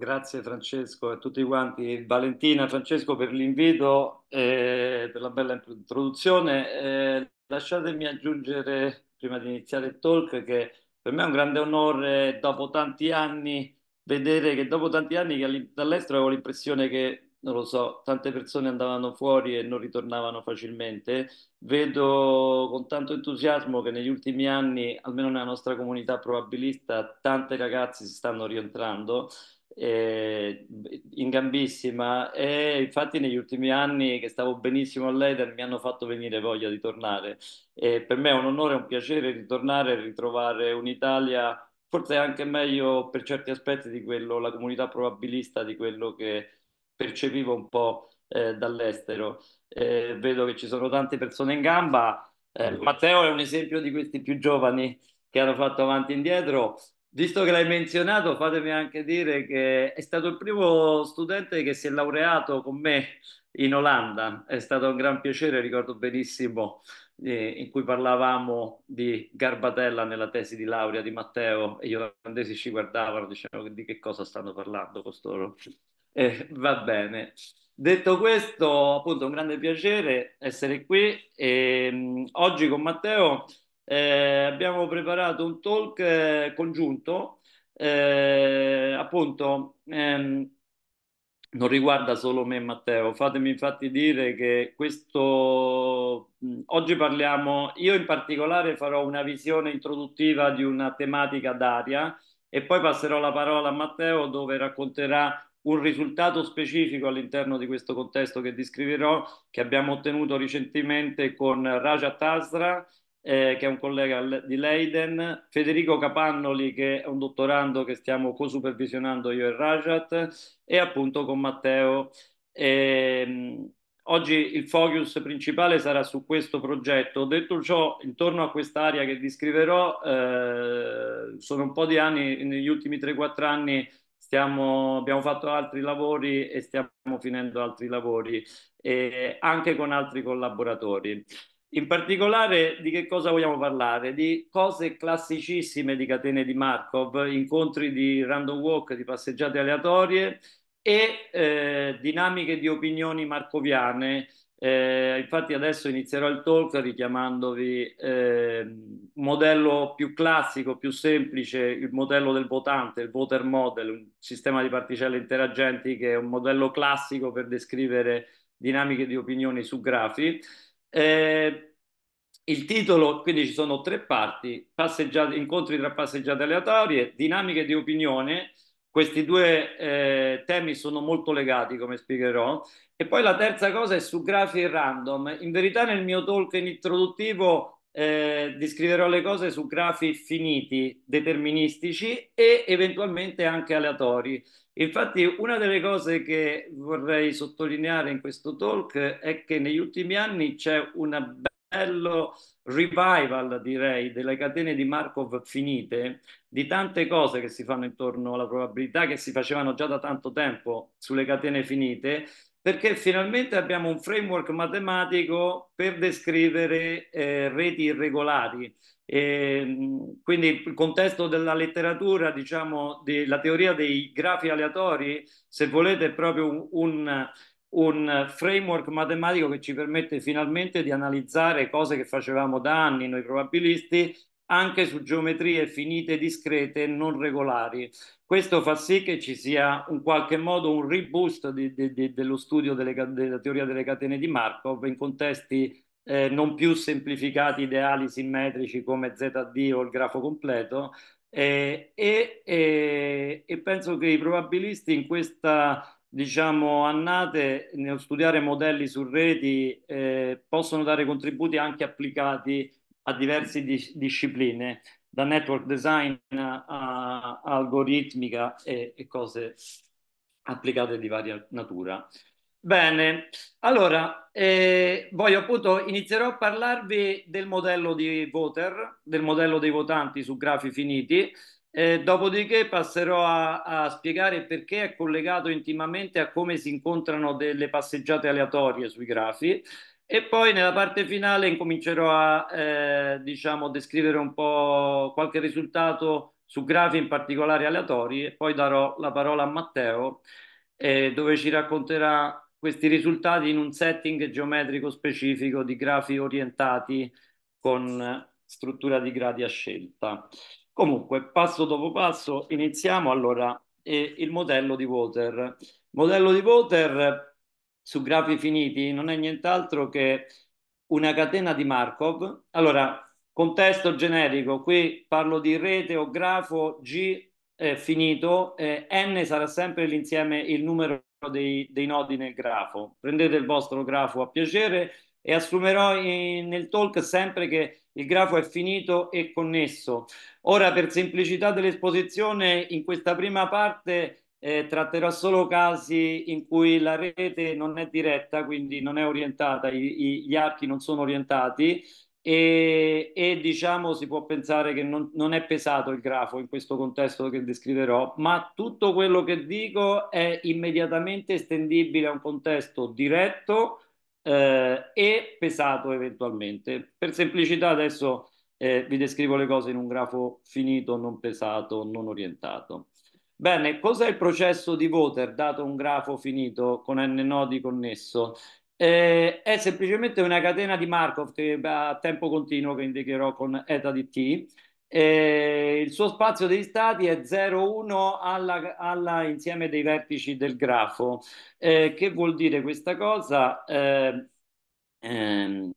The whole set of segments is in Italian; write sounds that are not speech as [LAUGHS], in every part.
Grazie Francesco e a tutti quanti, Valentina, Francesco per l'invito e per la bella introduzione. Eh, lasciatemi aggiungere, prima di iniziare il talk, che per me è un grande onore dopo tanti anni vedere che dopo tanti anni dall'estero avevo l'impressione che, non lo so, tante persone andavano fuori e non ritornavano facilmente. Vedo con tanto entusiasmo che negli ultimi anni, almeno nella nostra comunità probabilista, tante ragazze si stanno rientrando eh, in gambissima e infatti negli ultimi anni che stavo benissimo all'Eder mi hanno fatto venire voglia di tornare. E per me è un onore, e un piacere ritornare e ritrovare un'Italia forse anche meglio per certi aspetti di quello, la comunità probabilista di quello che percepivo un po' eh, dall'estero. Eh, vedo che ci sono tante persone in gamba. Eh, Matteo è un esempio di questi più giovani che hanno fatto avanti e indietro. Visto che l'hai menzionato, fatemi anche dire che è stato il primo studente che si è laureato con me in Olanda. È stato un gran piacere, ricordo benissimo, eh, in cui parlavamo di Garbatella nella tesi di laurea di Matteo e gli olandesi ci guardavano, dicevano di che cosa stanno parlando costoro. Eh, va bene. Detto questo, appunto, è un grande piacere essere qui e, mh, mm, oggi con Matteo eh, abbiamo preparato un talk eh, congiunto, eh, appunto, ehm, non riguarda solo me e Matteo, fatemi infatti dire che questo oggi parliamo, io in particolare farò una visione introduttiva di una tematica d'aria e poi passerò la parola a Matteo dove racconterà un risultato specifico all'interno di questo contesto che descriverò, che abbiamo ottenuto recentemente con Raja Tasra eh, che è un collega di Leiden, Federico Capannoli che è un dottorando che stiamo co-supervisionando io e Rajat e appunto con Matteo. E, ehm, oggi il focus principale sarà su questo progetto. Detto ciò, intorno a quest'area che descriverò, eh, sono un po' di anni, negli ultimi 3-4 anni Stiamo, abbiamo fatto altri lavori e stiamo finendo altri lavori eh, anche con altri collaboratori. In particolare di che cosa vogliamo parlare? Di cose classicissime di catene di Markov, incontri di random walk, di passeggiate aleatorie e eh, dinamiche di opinioni marcoviane. Eh, infatti adesso inizierò il talk richiamandovi eh, un modello più classico, più semplice, il modello del votante, il voter model, un sistema di particelle interagenti che è un modello classico per descrivere dinamiche di opinioni su grafi eh, il titolo, quindi ci sono tre parti, passeggiate, incontri tra passeggiate aleatorie, dinamiche di opinione, questi due eh, temi sono molto legati come spiegherò, e poi la terza cosa è su grafi random. In verità nel mio talk in introduttivo eh, descriverò le cose su grafi finiti, deterministici e eventualmente anche aleatori. Infatti, una delle cose che vorrei sottolineare in questo talk è che negli ultimi anni c'è un bello revival, direi, delle catene di Markov finite, di tante cose che si fanno intorno alla probabilità che si facevano già da tanto tempo sulle catene finite perché finalmente abbiamo un framework matematico per descrivere eh, reti irregolari. E, ehm, quindi il contesto della letteratura, diciamo, della teoria dei grafi aleatori, se volete, è proprio un, un framework matematico che ci permette finalmente di analizzare cose che facevamo da anni noi probabilisti anche su geometrie finite discrete e non regolari. Questo fa sì che ci sia in qualche modo un riboost di, di, di, dello studio delle, della teoria delle catene di Markov in contesti eh, non più semplificati ideali simmetrici come ZD o il grafo completo, eh, eh, eh, e, penso che i probabilisti in questa diciamo annate nello studiare modelli su reti eh, possono dare contributi anche applicati a diverse dis- discipline, da network design a, algoritmica e, e cose applicate di varia natura. Bene, allora eh, voglio appunto inizierò a parlarvi del modello di voter, del modello dei votanti su grafi finiti, eh, dopodiché passerò a, a, spiegare perché è collegato intimamente a come si incontrano delle passeggiate aleatorie sui grafi e poi nella parte finale incomincerò a eh, diciamo, descrivere un po' qualche risultato su grafi in particolare aleatori e poi darò la parola a Matteo eh, dove ci racconterà questi risultati in un setting geometrico specifico di grafi orientati con struttura di gradi a scelta. Comunque, passo dopo passo, iniziamo allora eh, il modello di Water. Modello di Water su grafi finiti non è nient'altro che una catena di Markov. Allora, contesto generico, qui parlo di rete o grafo G eh, finito, eh, n sarà sempre l'insieme, il numero dei, dei, nodi nel grafo. Prendete il vostro grafo a piacere e assumerò in, nel talk sempre che il grafo è finito e connesso. Ora, per semplicità dell'esposizione, in questa prima parte eh, tratterò solo casi in cui la rete non è diretta, quindi non è orientata, i, i, gli archi non sono orientati e, e, diciamo si può pensare che non, non, è pesato il grafo in questo contesto che descriverò, ma tutto quello che dico è immediatamente estendibile a un contesto diretto eh, e pesato eventualmente. Per semplicità adesso eh, vi descrivo le cose in un grafo finito, non pesato, non orientato. Bene, cos'è il processo di voter, dato un grafo finito con n nodi connesso? Eh, è semplicemente una catena di Markov a tempo continuo che indicherò con eta di t. Eh, il suo spazio degli stati è 0,1 alla, alla, insieme dei vertici del grafo. Eh, che vuol dire questa cosa? Eh, ehm,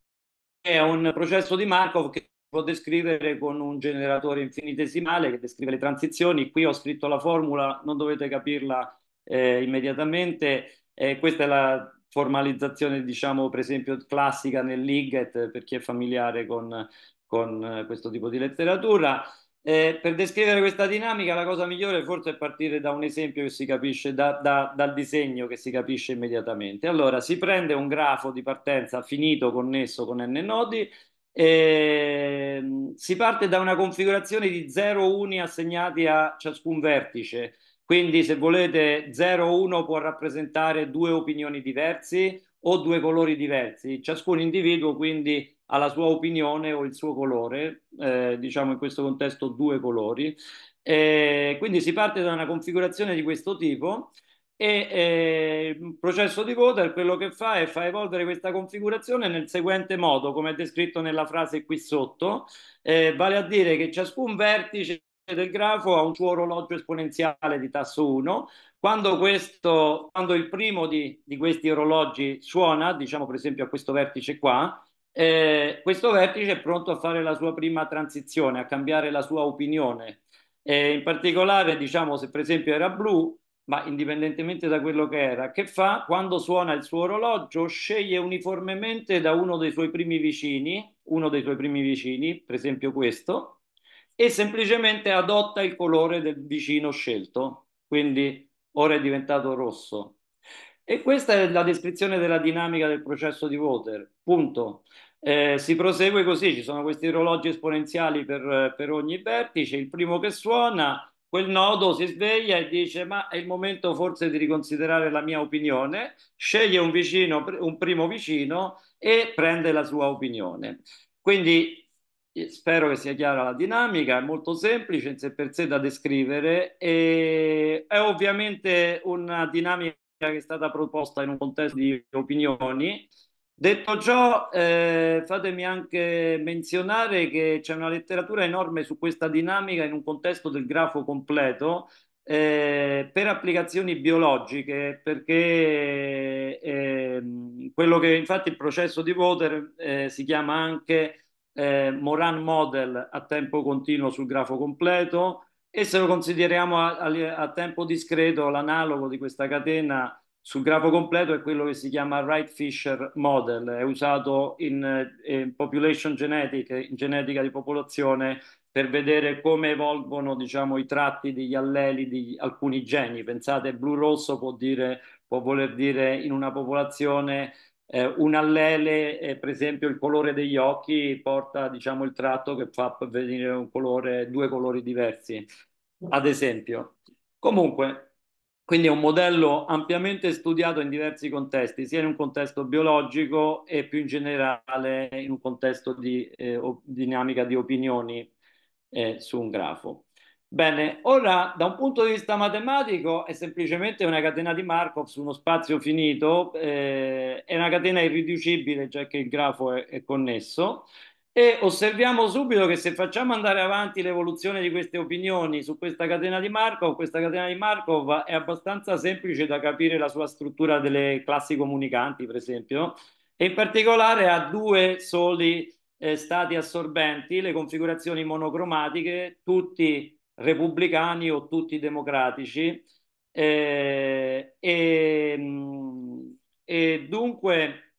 è un processo di Markov che può descrivere con un generatore infinitesimale che descrive le transizioni. Qui ho scritto la formula, non dovete capirla eh, immediatamente. Eh, questa è la formalizzazione, diciamo, per esempio, classica nell'IGET, per chi è familiare con, con eh, questo tipo di letteratura. Eh, per descrivere questa dinamica la cosa migliore forse è partire da un esempio che si capisce da, da, dal disegno che si capisce immediatamente. Allora si prende un grafo di partenza finito connesso con n nodi eh, si parte da una configurazione di 0 1 assegnati a ciascun vertice, quindi se volete 0 1 può rappresentare due opinioni diverse o due colori diversi, ciascun individuo quindi ha la sua opinione o il suo colore, eh, diciamo in questo contesto due colori, eh, quindi si parte da una configurazione di questo tipo e eh, il processo di voter quello che fa è fa evolvere questa configurazione nel seguente modo, come è descritto nella frase qui sotto, eh, vale a dire che ciascun vertice del grafo ha un suo orologio esponenziale di tasso 1, quando, questo, quando il primo di, di questi orologi suona, diciamo per esempio a questo vertice qua, eh, questo vertice è pronto a fare la sua prima transizione, a cambiare la sua opinione. Eh, in particolare, diciamo, se per esempio era blu, ma indipendentemente da quello che era, che fa quando suona il suo orologio, sceglie uniformemente da uno dei suoi primi vicini, uno dei suoi primi vicini, per esempio questo, e semplicemente adotta il colore del vicino scelto, quindi ora è diventato rosso. E questa è la descrizione della dinamica del processo di Water, punto. Eh, si prosegue così, ci sono questi orologi esponenziali per, eh, per ogni vertice, il primo che suona quel nodo si sveglia e dice ma è il momento forse di riconsiderare la mia opinione, sceglie un vicino, un primo vicino e prende la sua opinione. Quindi eh, spero che sia chiara la dinamica, è molto semplice in sé per sé da descrivere e è ovviamente una dinamica che è stata proposta in un contesto di opinioni Detto ciò, eh, fatemi anche menzionare che c'è una letteratura enorme su questa dinamica in un contesto del grafo completo eh, per applicazioni biologiche, perché eh, quello che infatti il processo di Water eh, si chiama anche eh, Moran Model a tempo continuo sul grafo completo e se lo consideriamo a, a, a tempo discreto l'analogo di questa catena sul grafo completo è quello che si chiama Wright-Fisher model, è usato in, in population genetica, in genetica di popolazione per vedere come evolvono diciamo, i tratti degli alleli di alcuni geni. Pensate, blu-rosso può, dire, può voler dire in una popolazione eh, un allele, eh, per esempio il colore degli occhi, porta diciamo, il tratto che fa venire colore, due colori diversi, ad esempio. Comunque, quindi è un modello ampiamente studiato in diversi contesti, sia in un contesto biologico e più in generale in un contesto di eh, dinamica di opinioni eh, su un grafo. Bene, ora da un punto di vista matematico è semplicemente una catena di Markov su uno spazio finito, eh, è una catena irriducibile già che il grafo è, è connesso, e osserviamo subito che se facciamo andare avanti l'evoluzione di queste opinioni su questa catena di Markov, questa catena di Markov è abbastanza semplice da capire la sua struttura delle classi comunicanti, per esempio, e in particolare ha due soli eh, stati assorbenti, le configurazioni monocromatiche, tutti repubblicani o tutti democratici. Eh, e, mm, e dunque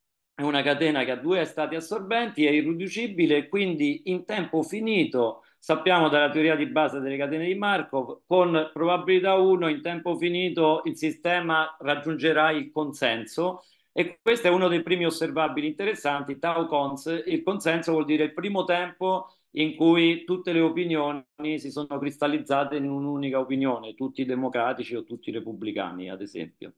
è una catena che ha due stati assorbenti, è irriducibile, quindi in tempo finito, sappiamo dalla teoria di base delle catene di Markov, con probabilità 1 in tempo finito il sistema raggiungerà il consenso e questo è uno dei primi osservabili interessanti, tau cons, il consenso vuol dire il primo tempo in cui tutte le opinioni si sono cristallizzate in un'unica opinione, tutti democratici o tutti repubblicani, ad esempio.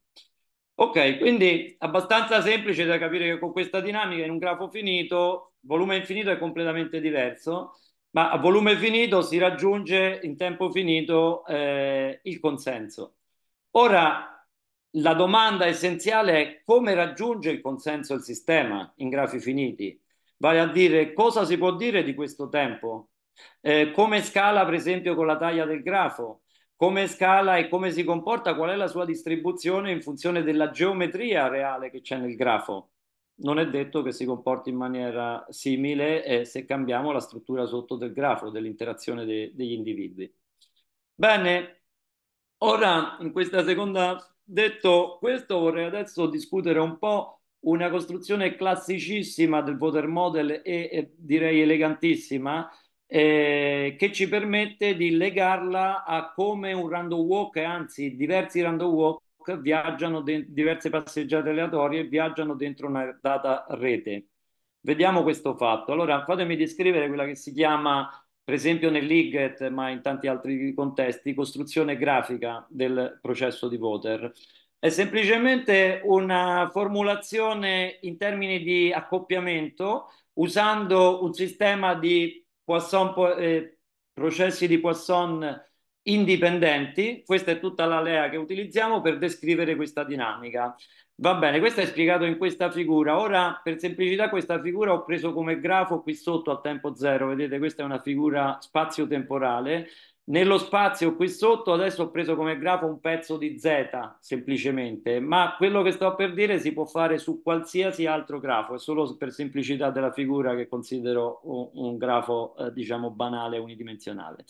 Ok, quindi abbastanza semplice da capire che con questa dinamica in un grafo finito, volume infinito è completamente diverso, ma a volume finito si raggiunge in tempo finito eh, il consenso. Ora, la domanda essenziale è come raggiunge il consenso il sistema in grafi finiti, vale a dire cosa si può dire di questo tempo, eh, come scala per esempio con la taglia del grafo, come scala e come si comporta, qual è la sua distribuzione in funzione della geometria reale che c'è nel grafo. Non è detto che si comporti in maniera simile eh, se cambiamo la struttura sotto del grafo, dell'interazione de degli individui. Bene, ora in questa seconda detto questo vorrei adesso discutere un po' una costruzione classicissima del water model e, e direi elegantissima eh, che ci permette di legarla a come un random walk, anzi diversi random walk viaggiano, de- diverse passeggiate aleatorie viaggiano dentro una data rete. Vediamo questo fatto. Allora fatemi descrivere quella che si chiama, per esempio nell'IGET, ma in tanti altri contesti, costruzione grafica del processo di Voter. È semplicemente una formulazione in termini di accoppiamento usando un sistema di Poisson, eh, processi di Poisson indipendenti, questa è tutta l'alea che utilizziamo per descrivere questa dinamica. Va bene, questo è spiegato in questa figura. Ora, per semplicità, questa figura ho preso come grafo qui sotto al tempo zero. Vedete, questa è una figura spazio-temporale nello spazio qui sotto adesso ho preso come grafo un pezzo di Z semplicemente, ma quello che sto per dire si può fare su qualsiasi altro grafo, è solo per semplicità della figura che considero un, un grafo eh, diciamo banale unidimensionale.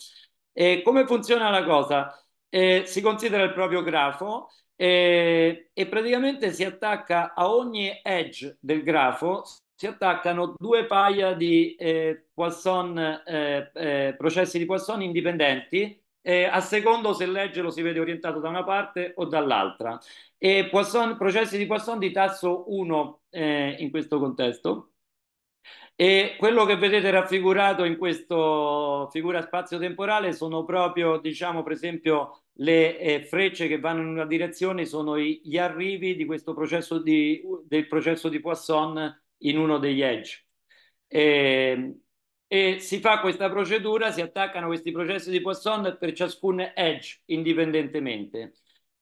E come funziona la cosa? Eh, si considera il proprio grafo eh, e praticamente si attacca a ogni edge del grafo si attaccano due paia di eh, Poisson, eh, eh, processi di Poisson indipendenti, a secondo se legge lo si vede orientato da una parte o dall'altra. E Poisson, processi di Poisson di tasso 1 eh, in questo contesto. E quello che vedete raffigurato in questa figura spazio-temporale sono proprio, diciamo, per esempio, le eh, frecce che vanno in una direzione sono i, gli arrivi di questo processo di, del processo di Poisson in uno degli edge. E, e si fa questa procedura, si attaccano questi processi di Poisson per ciascun edge indipendentemente.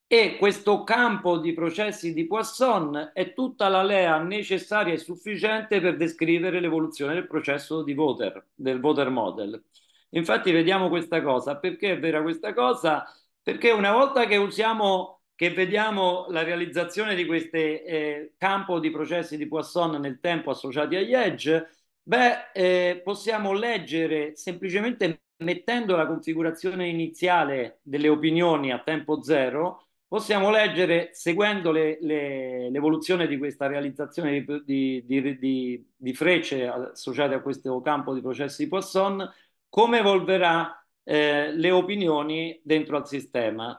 E questo campo di processi di Poisson è tutta la lea necessaria e sufficiente per descrivere l'evoluzione del processo di voter, del voter model. Infatti vediamo questa cosa, perché è vera questa cosa? Perché una volta che usiamo che vediamo la realizzazione di questo eh, campo di processi di Poisson nel tempo associati agli edge, beh, eh, possiamo leggere semplicemente mettendo la configurazione iniziale delle opinioni a tempo zero, possiamo leggere, seguendo le, le, l'evoluzione di questa realizzazione di, di, di, di, frecce associate a questo campo di processi di Poisson, come evolverà eh, le opinioni dentro al sistema.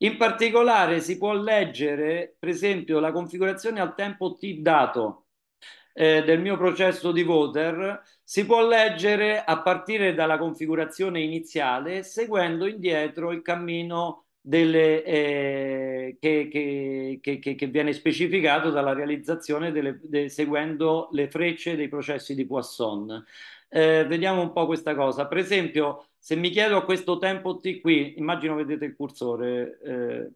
In particolare si può leggere, per esempio, la configurazione al tempo T dato eh, del mio processo di voter, si può leggere a partire dalla configurazione iniziale, seguendo indietro il cammino delle, eh, che, che, che, che, viene specificato dalla realizzazione delle, de, seguendo le frecce dei processi di Poisson. Eh, vediamo un po' questa cosa. Per esempio, se mi chiedo a questo tempo t qui, immagino vedete il cursore, eh,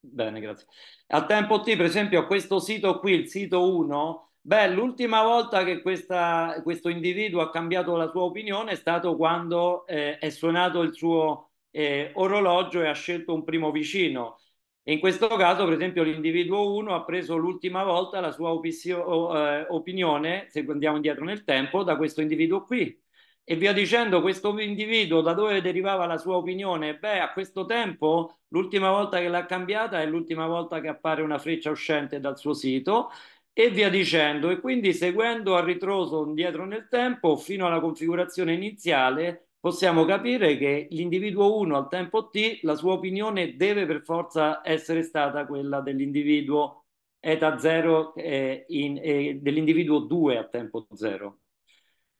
bene grazie, al tempo t per esempio a questo sito qui, il sito 1, beh l'ultima volta che questa, questo individuo ha cambiato la sua opinione è stato quando eh, è suonato il suo eh, orologio e ha scelto un primo vicino. In questo caso, per esempio, l'individuo 1 ha preso l'ultima volta la sua eh, opinione, se andiamo indietro nel tempo, da questo individuo qui e via dicendo, questo individuo da dove derivava la sua opinione? Beh, a questo tempo l'ultima volta che l'ha cambiata è l'ultima volta che appare una freccia uscente dal suo sito e via dicendo e quindi seguendo a ritroso indietro nel tempo fino alla configurazione iniziale possiamo capire che l'individuo 1 al tempo t la sua opinione deve per forza essere stata quella dell'individuo eta 0 eh, eh, dell'individuo 2 al tempo 0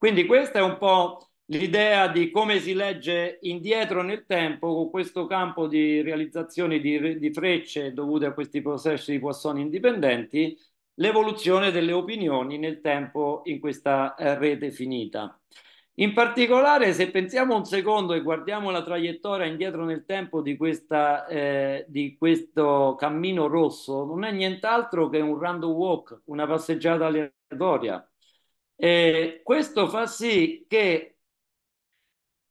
quindi questa è un po' l'idea di come si legge indietro nel tempo con questo campo di realizzazione di, di frecce dovute a questi processi di Poisson indipendenti, l'evoluzione delle opinioni nel tempo in questa eh, rete finita. In particolare, se pensiamo un secondo e guardiamo la traiettoria indietro nel tempo di, questa, eh, di questo cammino rosso, non è nient'altro che un random walk, una passeggiata aleatoria e questo fa sì che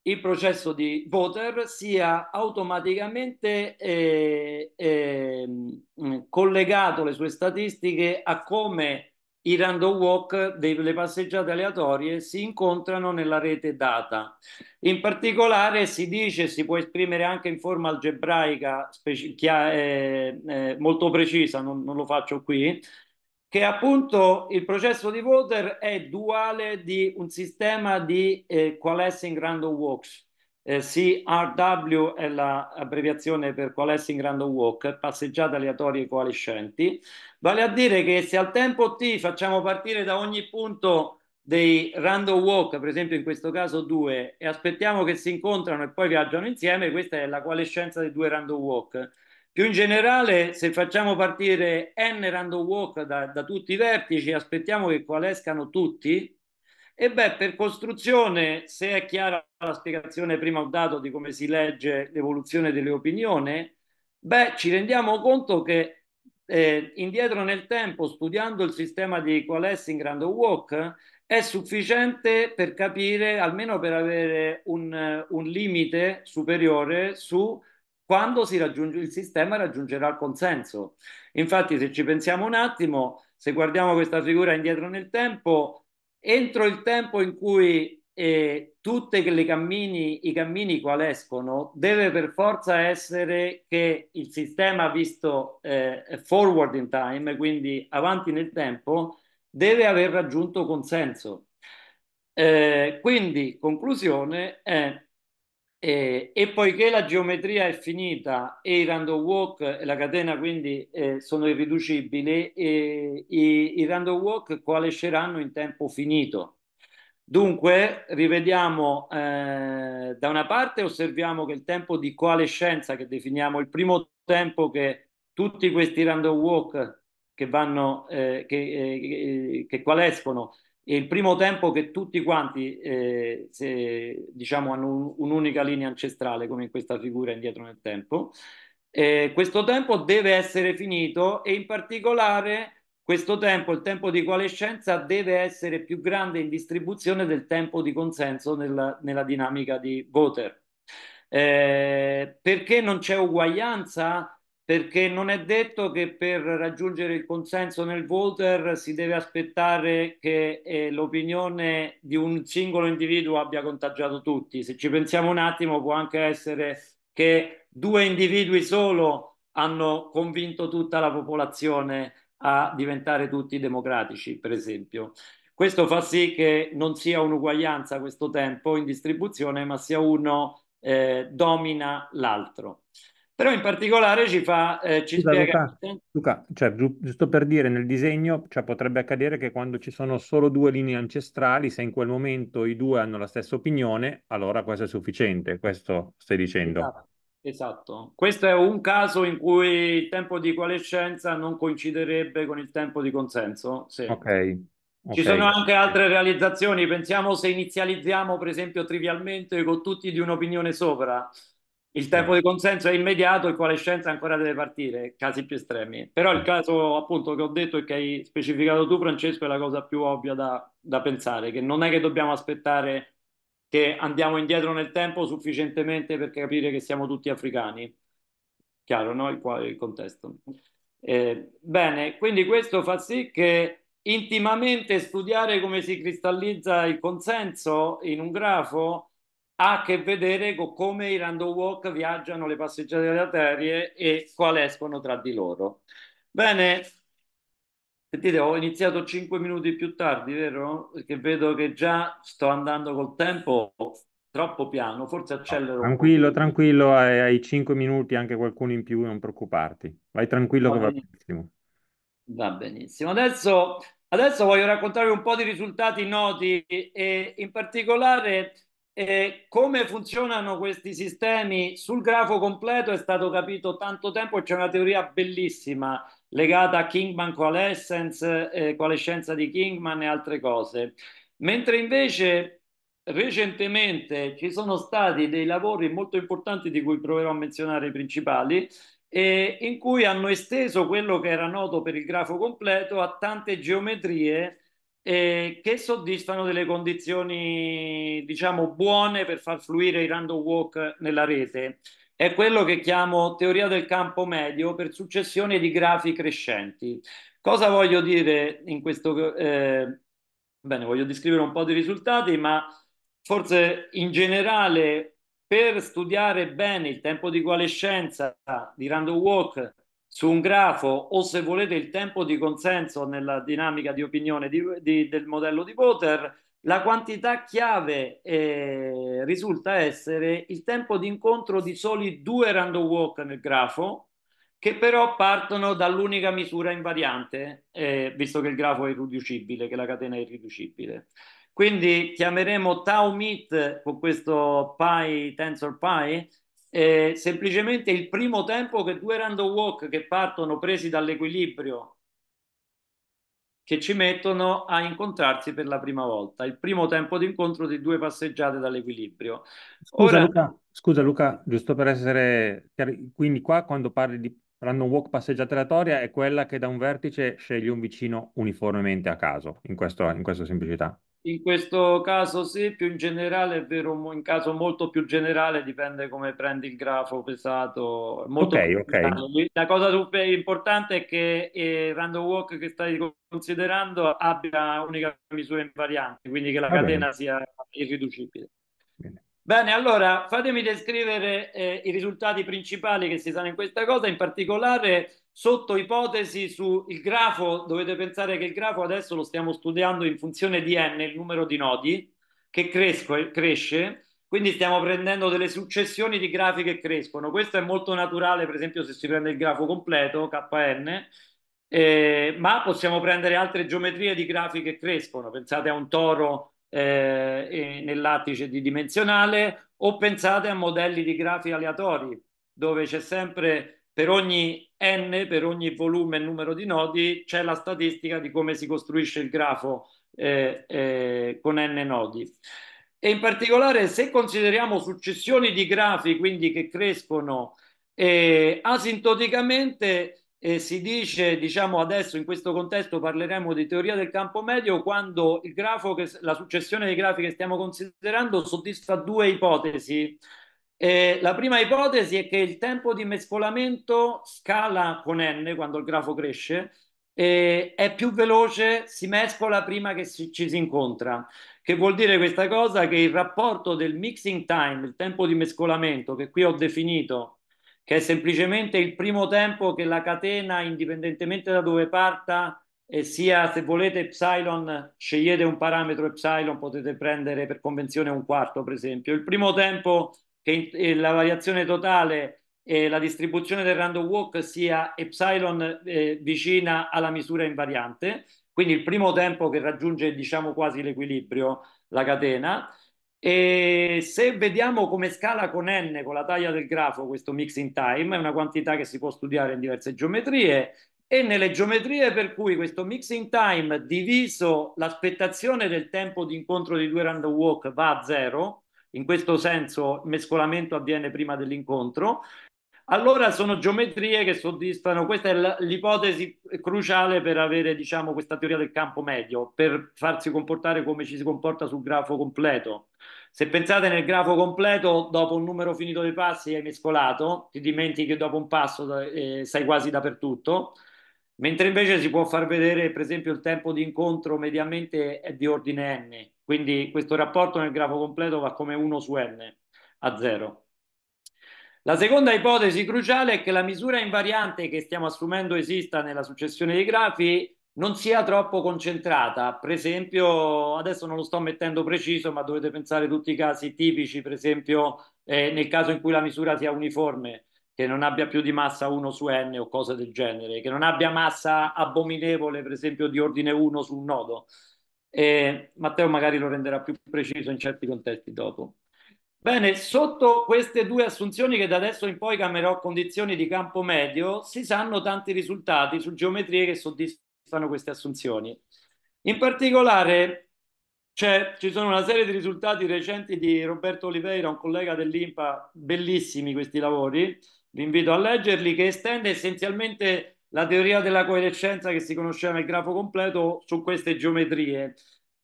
il processo di voter sia automaticamente eh, eh, collegato le sue statistiche a come i random walk delle passeggiate aleatorie si incontrano nella rete data. In particolare si dice, si può esprimere anche in forma algebraica speci- chia- eh, eh molto precisa, non, non lo faccio qui, che appunto il processo di Water è duale di un sistema di eh, coalescing random walks. Eh, CRW è l'abbreviazione per coalescing random walk, passeggiate aleatorie coalescenti, vale a dire che se al tempo t facciamo partire da ogni punto dei random walk, per esempio in questo caso due, e aspettiamo che si incontrano e poi viaggiano insieme, questa è la coalescenza dei due random walk. Più in generale, se facciamo partire N random walk da, da tutti i vertici, aspettiamo che coalescano tutti, e beh, per costruzione, se è chiara la spiegazione prima ho dato di come si legge l'evoluzione dell'opinione, beh, ci rendiamo conto che eh, indietro nel tempo, studiando il sistema di coalescing random walk, è sufficiente per capire, almeno per avere un, un limite superiore su quando si raggiunge il sistema raggiungerà il consenso. Infatti, se ci pensiamo un attimo, se guardiamo questa figura indietro nel tempo, entro il tempo in cui eh, tutti i cammini qualescono, deve per forza essere che il sistema visto eh, forward in time, quindi avanti nel tempo, deve aver raggiunto consenso. Eh, quindi, conclusione, è eh, e poiché la geometria è finita e i random walk e la catena quindi eh, sono irriducibili, eh, i, i, random walk coalesceranno in tempo finito. Dunque, rivediamo eh, da una parte, osserviamo che il tempo di coalescenza che definiamo, il primo tempo che tutti questi random walk che, vanno, eh, che, eh, che, che coalescono e il primo tempo che tutti quanti eh, se, diciamo, hanno un, un'unica linea ancestrale come in questa figura indietro nel tempo. Eh, questo tempo deve essere finito e in particolare questo tempo, il tempo di coalescenza, deve essere più grande in distribuzione del tempo di consenso nella, nella dinamica di voter. Eh, perché non c'è uguaglianza? perché non è detto che per raggiungere il consenso nel voter si deve aspettare che eh, l'opinione di un singolo individuo abbia contagiato tutti. Se ci pensiamo un attimo può anche essere che due individui solo hanno convinto tutta la popolazione a diventare tutti democratici, per esempio. Questo fa sì che non sia un'uguaglianza questo tempo in distribuzione, ma sia uno eh, domina l'altro però in particolare ci fa, eh, ci Scusa, spiega... Luca, Luca cioè, giusto per dire, nel disegno cioè, potrebbe accadere che quando ci sono solo due linee ancestrali, se in quel momento i due hanno la stessa opinione, allora questo è sufficiente, questo stai dicendo. Esatto. Esatto, questo è un caso in cui il tempo di coalescenza non coinciderebbe con il tempo di consenso. Sì. Okay. Okay. Ci sono anche altre realizzazioni, pensiamo se inizializziamo per esempio trivialmente con tutti di un'opinione sopra, il tempo di consenso è immediato, e quale scienza ancora deve partire, casi più estremi. Però il caso appunto che ho detto e che hai specificato tu, Francesco, è la cosa più ovvia da, da pensare, che non è che dobbiamo aspettare che andiamo indietro nel tempo sufficientemente per capire che siamo tutti africani. Chiaro, no? Il, il contesto. Eh, bene, quindi questo fa sì che intimamente studiare come si cristallizza il consenso in un grafo ha a che vedere con come i random walk viaggiano le passeggiate delle arterie e quale escono tra di loro. Bene, sentite, ho iniziato 5 minuti più tardi, vero? Perché vedo che già sto andando col tempo troppo piano, forse accelero. Tranquillo, tranquillo, hai, hai 5 minuti, anche qualcuno in più, non preoccuparti. Vai tranquillo va che va benissimo. Va benissimo. Adesso, adesso voglio raccontarvi un po' di risultati noti e in particolare e come funzionano questi sistemi sul grafo completo è stato capito tanto tempo, c'è una teoria bellissima legata a Kingman coalescence, eh, coalescenza di Kingman e altre cose. Mentre invece recentemente ci sono stati dei lavori molto importanti di cui proverò a menzionare i principali, eh, in cui hanno esteso quello che era noto per il grafo completo a tante geometrie eh, che soddisfano delle condizioni, diciamo, buone per far fluire i random walk nella rete. È quello che chiamo teoria del campo medio per successione di grafi crescenti. Cosa voglio dire in questo? Eh, bene, voglio descrivere un po' di risultati, ma forse in generale per studiare bene il tempo di coalescenza di random walk su un grafo o se volete il tempo di consenso nella dinamica di opinione di, di, del modello di Potter, la quantità chiave eh, risulta essere il tempo di incontro di soli due random walk nel grafo, che però partono dall'unica misura invariante, eh, visto che il grafo è irriducibile, che la catena è irriducibile. Quindi chiameremo tau mit con questo pi tensor pi eh, semplicemente il primo tempo che due random walk che partono presi dall'equilibrio che ci mettono a incontrarsi per la prima volta, il primo tempo d'incontro di due passeggiate dall'equilibrio. Scusa, Ora... Luca, scusa Luca, giusto per essere chiari, quindi qua quando parli di random walk passeggiata aleatoria è quella che da un vertice sceglie un vicino uniformemente a caso, in, questo, in questa semplicità. In questo caso sì, più in generale è vero, in caso molto più generale dipende come prendi il grafo pesato. Molto ok, ok. La cosa super importante è che il eh, random walk che stai considerando abbia unica misura invariante, quindi che la Va catena bene. sia irriducibile. Bene. bene. allora fatemi descrivere eh, i risultati principali che si sanno in questa cosa, in particolare Sotto ipotesi sul grafo, dovete pensare che il grafo adesso lo stiamo studiando in funzione di n, il numero di nodi, che cresco, cresce, quindi stiamo prendendo delle successioni di grafi che crescono. Questo è molto naturale, per esempio, se si prende il grafo completo, Kn, eh, ma possiamo prendere altre geometrie di grafi che crescono. Pensate a un toro eh, nell'attice dimensionale o pensate a modelli di grafi aleatori, dove c'è sempre per ogni n, per ogni volume e numero di nodi, c'è la statistica di come si costruisce il grafo eh, eh, con n nodi. E in particolare se consideriamo successioni di grafi, quindi che crescono eh, asintoticamente, eh, si dice, diciamo adesso in questo contesto parleremo di teoria del campo medio, quando il grafo che, la successione di grafi che stiamo considerando soddisfa due ipotesi. Eh, la prima ipotesi è che il tempo di mescolamento scala con n quando il grafo cresce, eh, è più veloce, si mescola prima che si, ci si incontra. Che vuol dire questa cosa? Che il rapporto del mixing time, il tempo di mescolamento, che qui ho definito, che è semplicemente il primo tempo che la catena, indipendentemente da dove parta, e sia se volete epsilon, scegliete un parametro epsilon, potete prendere per convenzione un quarto, per esempio. Il primo tempo che eh, la variazione totale e la distribuzione del random walk sia epsilon eh, vicina alla misura invariante, quindi il primo tempo che raggiunge diciamo quasi l'equilibrio, la catena. E se vediamo come scala con n, con la taglia del grafo, questo mixing time è una quantità che si può studiare in diverse geometrie e nelle geometrie per cui questo mixing time diviso l'aspettazione del tempo di incontro di due random walk va a zero, in questo senso il mescolamento avviene prima dell'incontro, allora sono geometrie che soddisfano, questa è l'ipotesi cruciale per avere diciamo, questa teoria del campo medio, per farsi comportare come ci si comporta sul grafo completo. Se pensate nel grafo completo, dopo un numero finito di passi hai mescolato, ti dimentichi che dopo un passo eh, sei quasi dappertutto, mentre invece si può far vedere per esempio il tempo di incontro mediamente è di ordine n, quindi questo rapporto nel grafo completo va come 1 su n a 0. La seconda ipotesi cruciale è che la misura invariante che stiamo assumendo esista nella successione dei grafi non sia troppo concentrata. Per esempio, adesso non lo sto mettendo preciso, ma dovete pensare tutti i casi tipici, per esempio eh, nel caso in cui la misura sia uniforme, che non abbia più di massa 1 su n o cose del genere, che non abbia massa abominevole, per esempio di ordine 1 su un nodo e Matteo magari lo renderà più preciso in certi contesti dopo. Bene, sotto queste due assunzioni che da adesso in poi camerò condizioni di campo medio, si sanno tanti risultati su geometrie che soddisfano queste assunzioni. In particolare cioè, ci sono una serie di risultati recenti di Roberto Oliveira, un collega dell'IMPA, bellissimi questi lavori, vi invito a leggerli, che estende essenzialmente la teoria della coalescenza che si conosceva nel grafo completo su queste geometrie.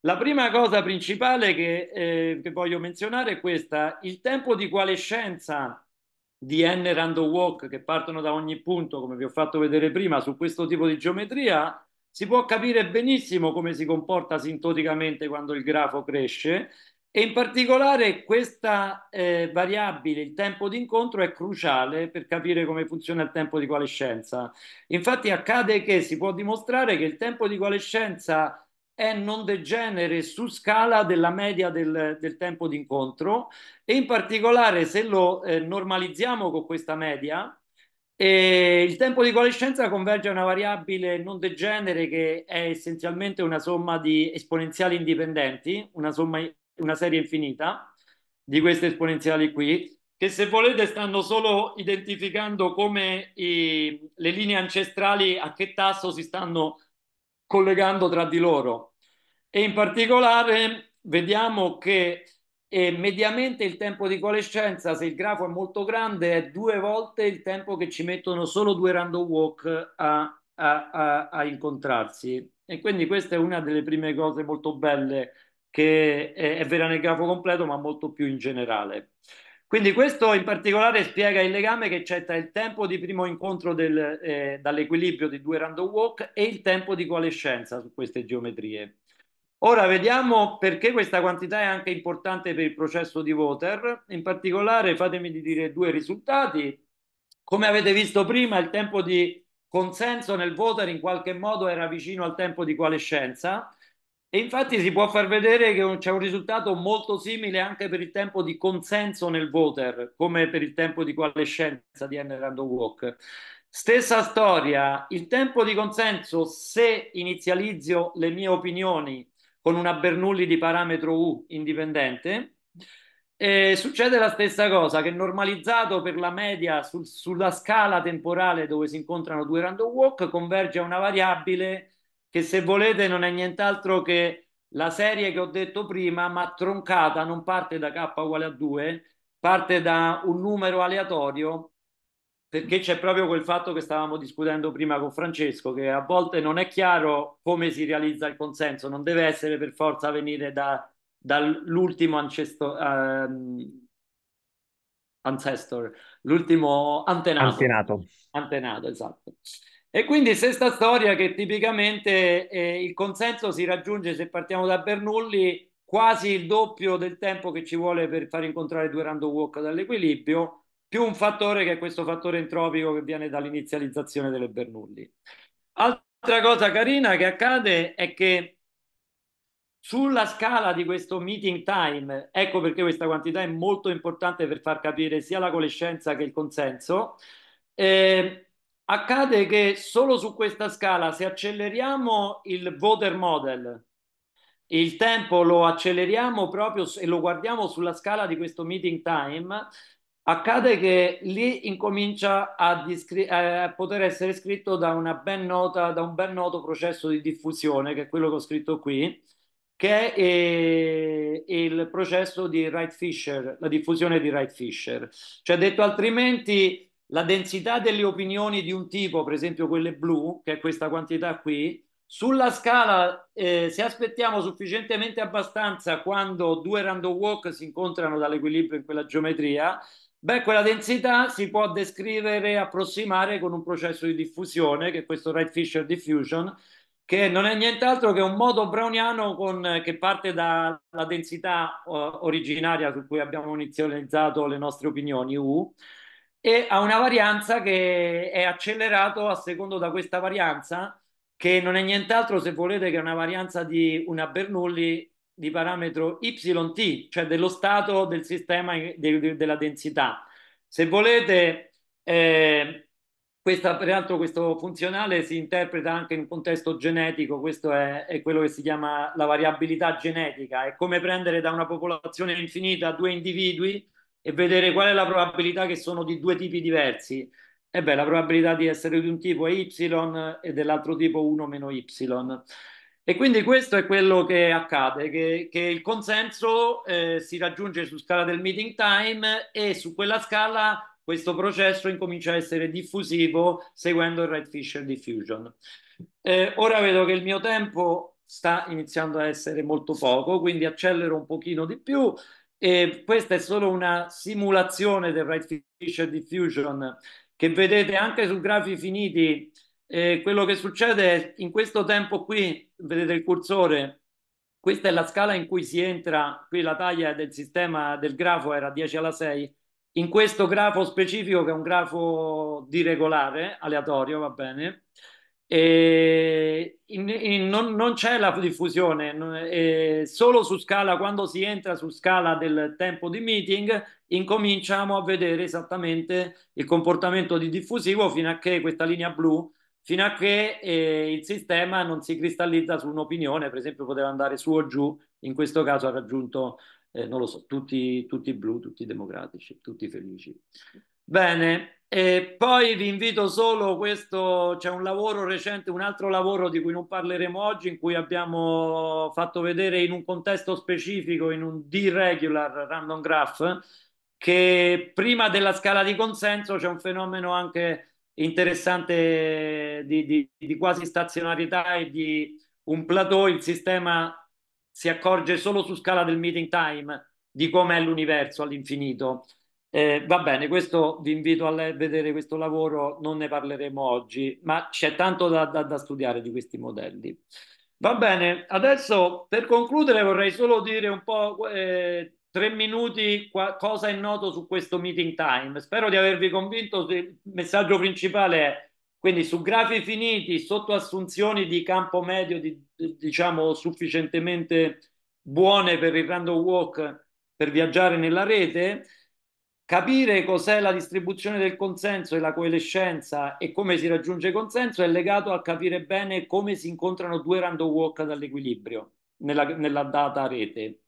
La prima cosa principale che, eh, che voglio menzionare è questa, il tempo di coalescenza di n random walk che partono da ogni punto, come vi ho fatto vedere prima, su questo tipo di geometria, si può capire benissimo come si comporta sintoticamente quando il grafo cresce e in particolare questa eh, variabile, il tempo di incontro, è cruciale per capire come funziona il tempo di coalescenza. Infatti accade che si può dimostrare che il tempo di coalescenza è non degenere su scala della media del, del tempo di incontro e in particolare se lo eh, normalizziamo con questa media, e eh, il tempo di coalescenza converge a una variabile non degenere che è essenzialmente una somma di esponenziali indipendenti, una somma una serie infinita di queste esponenziali qui, che se volete stanno solo identificando come i, le linee ancestrali a che tasso si stanno collegando tra di loro. E in particolare vediamo che eh, mediamente il tempo di coalescenza, se il grafo è molto grande, è due volte il tempo che ci mettono solo due random walk a, a, a, a incontrarsi. E quindi questa è una delle prime cose molto belle che è, vera nel grafo completo, ma molto più in generale. Quindi questo in particolare spiega il legame che c'è tra il tempo di primo incontro del, eh, dall'equilibrio di due random walk e il tempo di coalescenza su queste geometrie. Ora vediamo perché questa quantità è anche importante per il processo di voter. In particolare fatemi dire due risultati. Come avete visto prima, il tempo di consenso nel voter in qualche modo era vicino al tempo di coalescenza, e infatti si può far vedere che c'è un risultato molto simile anche per il tempo di consenso nel voter, come per il tempo di quale scienza di N. Random Walk. Stessa storia, il tempo di consenso, se inizializzo le mie opinioni con una Bernoulli di parametro U indipendente, eh, succede la stessa cosa, che normalizzato per la media sul, sulla scala temporale dove si incontrano due random walk, converge a una variabile che se volete non è nient'altro che la serie che ho detto prima, ma troncata, non parte da K uguale a 2, parte da un numero aleatorio, perché c'è proprio quel fatto che stavamo discutendo prima con Francesco, che a volte non è chiaro come si realizza il consenso, non deve essere per forza venire da, dall'ultimo ancesto, um, ancestor, l'ultimo antenato. Antenato. Antenato, esatto. E quindi stessa storia che tipicamente eh, il consenso si raggiunge se partiamo da Bernoulli quasi il doppio del tempo che ci vuole per far incontrare due random walk dall'equilibrio, più un fattore che è questo fattore entropico che viene dall'inizializzazione delle Bernoulli. Altra cosa carina che accade è che sulla scala di questo meeting time, ecco perché questa quantità è molto importante per far capire sia la conoscenza che il consenso, eh, Accade che solo su questa scala, se acceleriamo il voter model, il tempo lo acceleriamo proprio e lo guardiamo sulla scala di questo meeting time, accade che lì incomincia a, discri- a poter essere scritto da, nota, da, un ben noto processo di diffusione, che è quello che ho scritto qui, che è eh, il processo di Wright-Fisher, la diffusione di Wright-Fisher. Cioè, detto altrimenti, la densità delle opinioni di un tipo, per esempio quelle blu, che è questa quantità qui, sulla scala, eh, se aspettiamo sufficientemente abbastanza quando due random walk si incontrano dall'equilibrio in quella geometria, beh, quella densità si può descrivere e approssimare con un processo di diffusione, che è questo Wright Fisher Diffusion, che non è nient'altro che un modo browniano con, che parte dalla densità uh, originaria su cui abbiamo inizializzato le nostre opinioni, U, uh, e ha una varianza che è accelerato a secondo da questa varianza che non è nient'altro se volete che una varianza di una Bernoulli di parametro yt, cioè dello stato del sistema de, de, della densità. Se volete, eh, questa, peraltro questo funzionale si interpreta anche in un contesto genetico, questo è, è, quello che si chiama la variabilità genetica, è come prendere da una popolazione infinita due individui e vedere qual è la probabilità che sono di due tipi diversi, e beh, la probabilità di essere di un tipo è y e dell'altro tipo 1 meno y. E quindi questo è quello che accade, che, che il consenso eh, si raggiunge su scala del meeting time e su quella scala questo processo incomincia a essere diffusivo seguendo il Red Fisher Diffusion. Eh, ora vedo che il mio tempo sta iniziando a essere molto poco, quindi accelero un pochino di più e questa è solo una simulazione del Right Fisher Diffusion che vedete anche su grafi finiti. Eh, quello che succede è in questo tempo qui, vedete il cursore, questa è la scala in cui si entra, qui la taglia del sistema del grafo era 10 alla 6, in questo grafo specifico che è un grafo di regolare, aleatorio, va bene, e in, in, non, non, c'è la diffusione, non, solo su scala, quando si entra su scala del tempo di meeting, incominciamo a vedere esattamente il comportamento di diffusivo fino a che questa linea blu, fino a che eh, il sistema non si cristallizza su un'opinione, per esempio poteva andare su o giù, in questo caso ha raggiunto, eh, non lo so, tutti, tutti blu, tutti democratici, tutti felici. Bene, e poi vi invito solo questo, c'è un lavoro recente, un altro lavoro di cui non parleremo oggi, in cui abbiamo fatto vedere in un contesto specifico, in un D-regular random graph, che prima della scala di consenso c'è un fenomeno anche interessante di, di, di quasi stazionarietà e di un plateau, il sistema si accorge solo su scala del meeting time di com'è l'universo all'infinito. Eh, va bene, questo vi invito a vedere questo lavoro, non ne parleremo oggi, ma c'è tanto da, da, da studiare di questi modelli. Va bene, adesso per concludere vorrei solo dire un po' eh, tre minuti qua, cosa è noto su questo meeting time. Spero di avervi convinto, il messaggio principale è quindi su grafi finiti, sotto assunzioni di campo medio, di, diciamo sufficientemente buone per il random walk per viaggiare nella rete, Capire cos'è la distribuzione del consenso e la coalescenza e come si raggiunge consenso è legato a capire bene come si incontrano due random walk dall'equilibrio nella, nella data rete.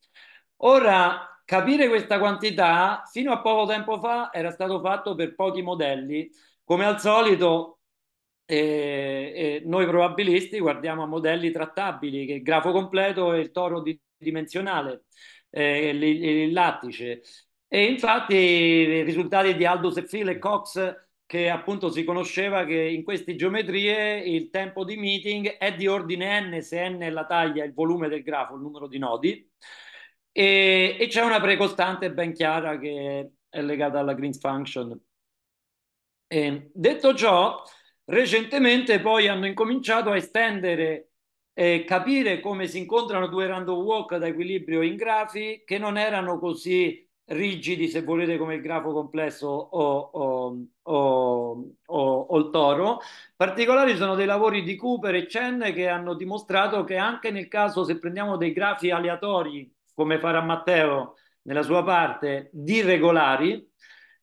Ora, capire questa quantità fino a poco tempo fa era stato fatto per pochi modelli. Come al solito, eh, eh, noi probabilisti guardiamo a modelli trattabili, che il grafo completo e il toro di, dimensionale, eh, il, il lattice. E infatti i risultati di Aldous e Phil e Cox, che appunto si conosceva che in queste geometrie il tempo di meeting è di ordine n, se n è la taglia, il volume del grafo, il numero di nodi, e, e c'è una precostante ben chiara che è legata alla Green Function. E, detto ciò, recentemente poi hanno incominciato a estendere eh, capire come si incontrano due random walk da equilibrio in grafi che non erano così rigidi, se volete, come il grafo complesso o, o, o, o, il toro. Particolari sono dei lavori di Cooper e Chen che hanno dimostrato che anche nel caso, se prendiamo dei grafi aleatori, come farà Matteo nella sua parte, di regolari,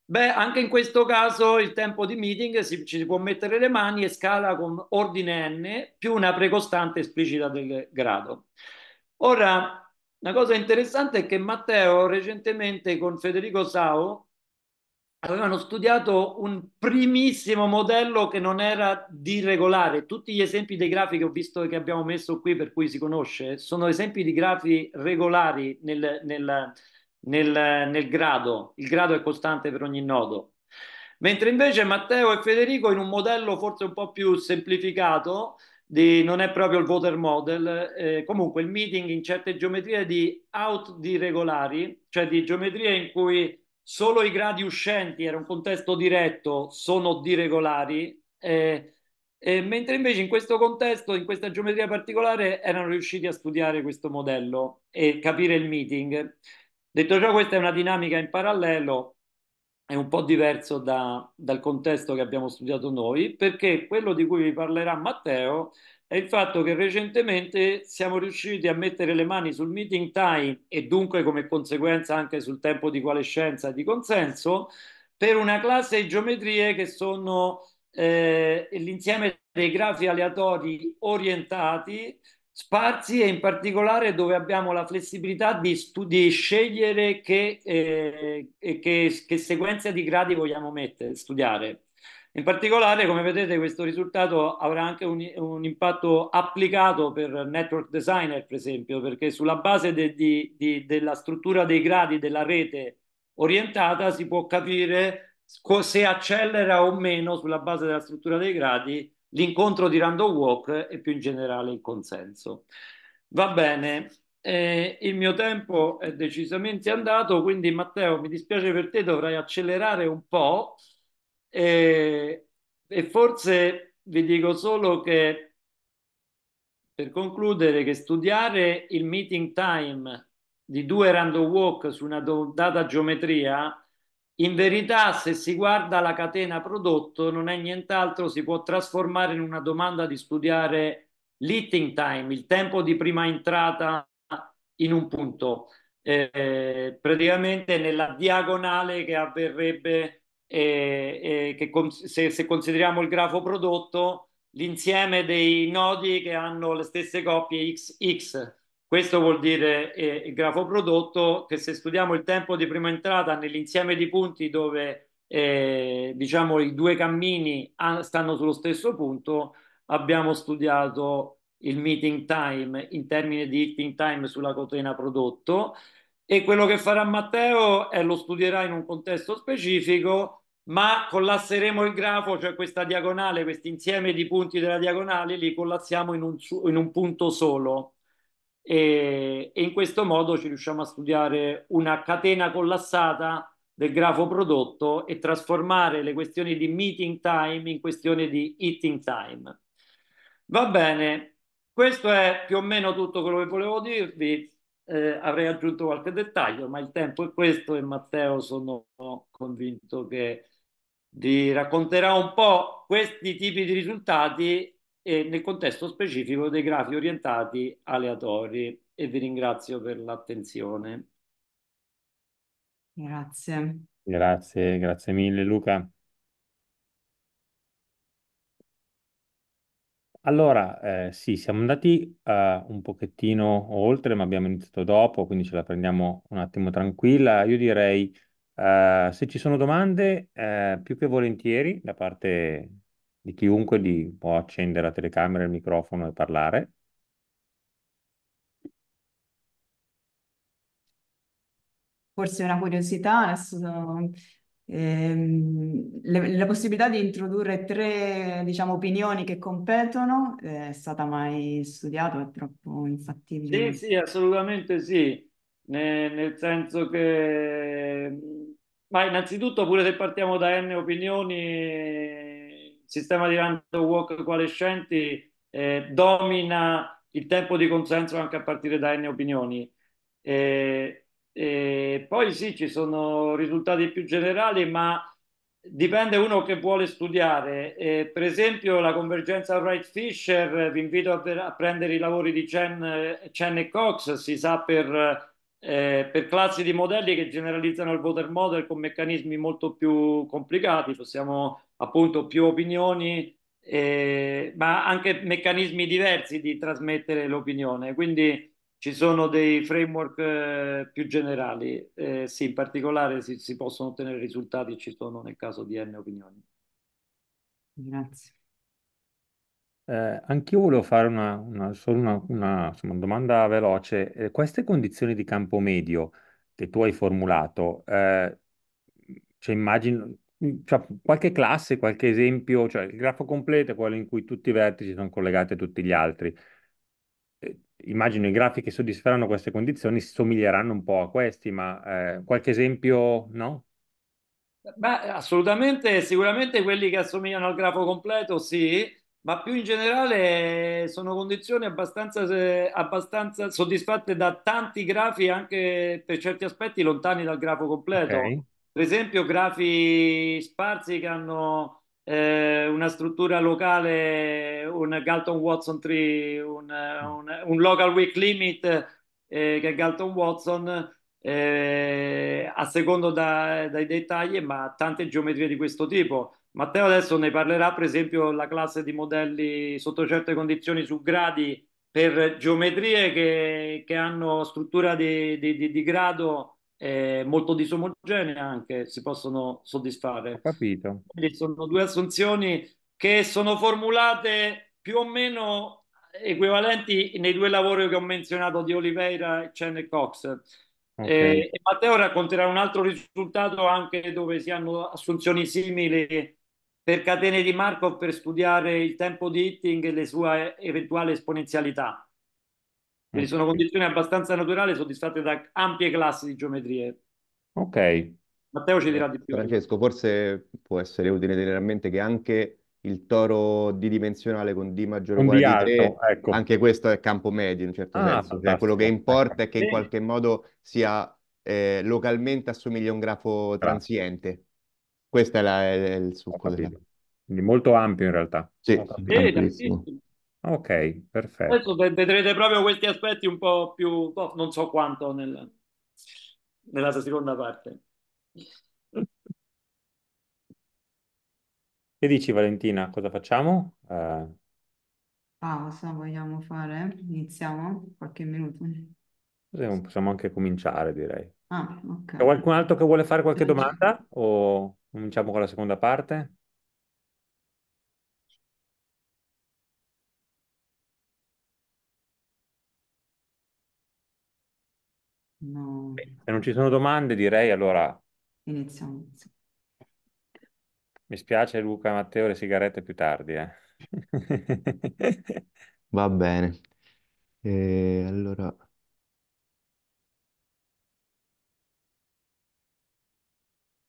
beh, anche in questo caso il tempo di meeting si, ci si può mettere le mani e scala con ordine n più una precostante esplicita del grado. Ora, una cosa interessante è che Matteo recentemente con Federico Sao avevano studiato un primissimo modello che non era di regolare. Tutti gli esempi dei grafi che ho visto che abbiamo messo qui, per cui si conosce, sono esempi di grafi regolari nel, nel, nel, nel grado. Il grado è costante per ogni nodo. Mentre invece Matteo e Federico in un modello forse un po' più semplificato di, non è proprio il voter model, eh, comunque il meeting in certe geometrie di out di regolari, cioè di geometrie in cui solo i gradi uscenti, era un contesto diretto, sono di regolari, eh, eh, mentre invece in questo contesto, in questa geometria particolare, erano riusciti a studiare questo modello e capire il meeting. Detto ciò, questa è una dinamica in parallelo, è un po' diverso da, dal contesto che abbiamo studiato noi, perché quello di cui vi parlerà Matteo è il fatto che recentemente siamo riusciti a mettere le mani sul meeting time e dunque come conseguenza anche sul tempo di coalescenza e di consenso per una classe di geometrie che sono eh, l'insieme dei grafi aleatori orientati sparsi e in particolare dove abbiamo la flessibilità di, studi- di scegliere che, eh, che, che, sequenza di gradi vogliamo mettere, studiare. In particolare, come vedete, questo risultato avrà anche un, un impatto applicato per network designer, per esempio, perché sulla base de, de, de, della struttura dei gradi della rete orientata si può capire se accelera o meno sulla base della struttura dei gradi l'incontro di Randall Walk e più in generale il consenso. Va bene, eh, il mio tempo è decisamente andato, quindi Matteo mi dispiace per te, dovrai accelerare un po' eh, e forse vi dico solo che per concludere che studiare il meeting time di due random walk su una data geometria in verità, se si guarda la catena prodotto, non è nient'altro, si può trasformare in una domanda di studiare l'eating time, il tempo di prima entrata in un punto, eh, praticamente nella diagonale che avverrebbe eh, eh, che se, se consideriamo il grafo prodotto, l'insieme dei nodi che hanno le stesse coppie XX questo vuol dire eh, il grafo prodotto che se studiamo il tempo di prima entrata nell'insieme di punti dove eh, diciamo i due cammini ah, stanno sullo stesso punto, abbiamo studiato il meeting time in termini di hitting time sulla catena prodotto e quello che farà Matteo è lo studierà in un contesto specifico ma collasseremo il grafo, cioè questa diagonale, questo insieme di punti della diagonale, li collassiamo in un, in un punto solo e, e in questo modo ci riusciamo a studiare una catena collassata del grafo prodotto e trasformare le questioni di meeting time in questione di eating time. Va bene, questo è più o meno tutto quello che volevo dirvi. Eh, avrei aggiunto qualche dettaglio, ma il tempo è questo e Matteo sono convinto che vi racconterà un po' questi tipi di risultati e nel contesto specifico dei grafi orientati aleatori e vi ringrazio per l'attenzione. Grazie. Grazie, grazie mille Luca. Allora, eh, sì, siamo andati eh, un pochettino oltre, ma abbiamo iniziato dopo, quindi ce la prendiamo un attimo tranquilla. Io direi, eh, se ci sono domande, eh, più che volentieri da parte di chiunque di può accendere la telecamera, il microfono e parlare. Forse una curiosità, adesso, ehm, le, la possibilità di introdurre tre, diciamo, opinioni che competono eh, è stata mai studiata, è troppo infattibile. Sì, assolutamente sì, ne, nel senso che, ma innanzitutto pure se partiamo da N opinioni sistema di random walk coalescenti eh, domina il tempo di consenso anche a partire da N opinioni. E, e poi sì, ci sono risultati più generali, ma dipende uno che vuole studiare. Eh, per esempio, la convergenza Wright-Fisher, eh, vi invito a, per, a, prendere i lavori di Chen, eh, Chen e Cox, si sa per eh, per classi di modelli che generalizzano il voter model con meccanismi molto più complicati, possiamo appunto più opinioni, eh, ma anche meccanismi diversi di trasmettere l'opinione. Quindi ci sono dei framework eh, più generali, eh, sì, in particolare si, si possono ottenere risultati, ci sono nel caso di N opinioni. Grazie. Eh, anch'io volevo fare una, una- solo una, una, insomma, domanda veloce. Eh, queste condizioni di campo medio che tu hai formulato, eh, cioè immagino, mm, cioè, qualche classe, qualche esempio, cioè il grafo completo è quello in cui tutti i vertici sono collegati a tutti gli altri. Eh, immagino i grafi che soddisferanno queste condizioni somiglieranno un po' a questi, ma eh, qualche esempio, no? Beh, assolutamente, sicuramente quelli che assomigliano al grafo completo, sì, ma più in generale sono condizioni abbastanza, eh, abbastanza soddisfatte da tanti grafi, anche per certi aspetti lontani dal grafo completo. Okay. Per esempio, grafi sparsi che hanno eh, una struttura locale, un Galton Watson Tree, un, mm. un, un local week limit eh, che è Galton Watson. Eh, a secondo da, dai dettagli, ma tante geometrie di questo tipo. Matteo adesso ne parlerà per esempio la classe di modelli sotto certe condizioni su gradi per geometrie che, che hanno struttura di, di, di grado eh, molto disomogenea anche si possono soddisfare. Ho capito. Quindi sono due assunzioni che sono formulate più o meno equivalenti nei due lavori che ho menzionato di Oliveira e Chen e Cox. Eh, okay. Eh, Matteo racconterà un altro risultato anche dove si hanno assunzioni simili per catene di Markov per studiare il tempo di hitting e le sue eventuali esponenzialità. Quindi mm. sono condizioni abbastanza naturali soddisfatte da ampie classi di geometrie. Ok. Matteo ci dirà di più. Francesco, forse può essere utile tenere a mente che anche il toro didimensionale con D maggiore o uguale D di 3, ecco. anche questo è campo medio in un certo ah, senso. Cioè, quello che importa è che in qualche modo sia eh, localmente assomiglia a un grafo transiente. Questo è, la, è il succo. Della... Quindi molto ampio in realtà. Sì, sì ok, perfetto. Adesso vedrete proprio questi aspetti un po' più, oh, non so quanto nel, nella seconda parte. Che dici Valentina, cosa facciamo? Uh... Pausa, vogliamo fare? Iniziamo? Qualche minuto? Possiamo anche cominciare, direi. Ah, okay. C'è qualcun altro che vuole fare qualche domanda? O... Cominciamo con la seconda parte. No. Se non ci sono domande, direi allora. Iniziamo. Mi spiace Luca, Matteo, le sigarette più tardi. Eh. [LAUGHS] Va bene. E allora...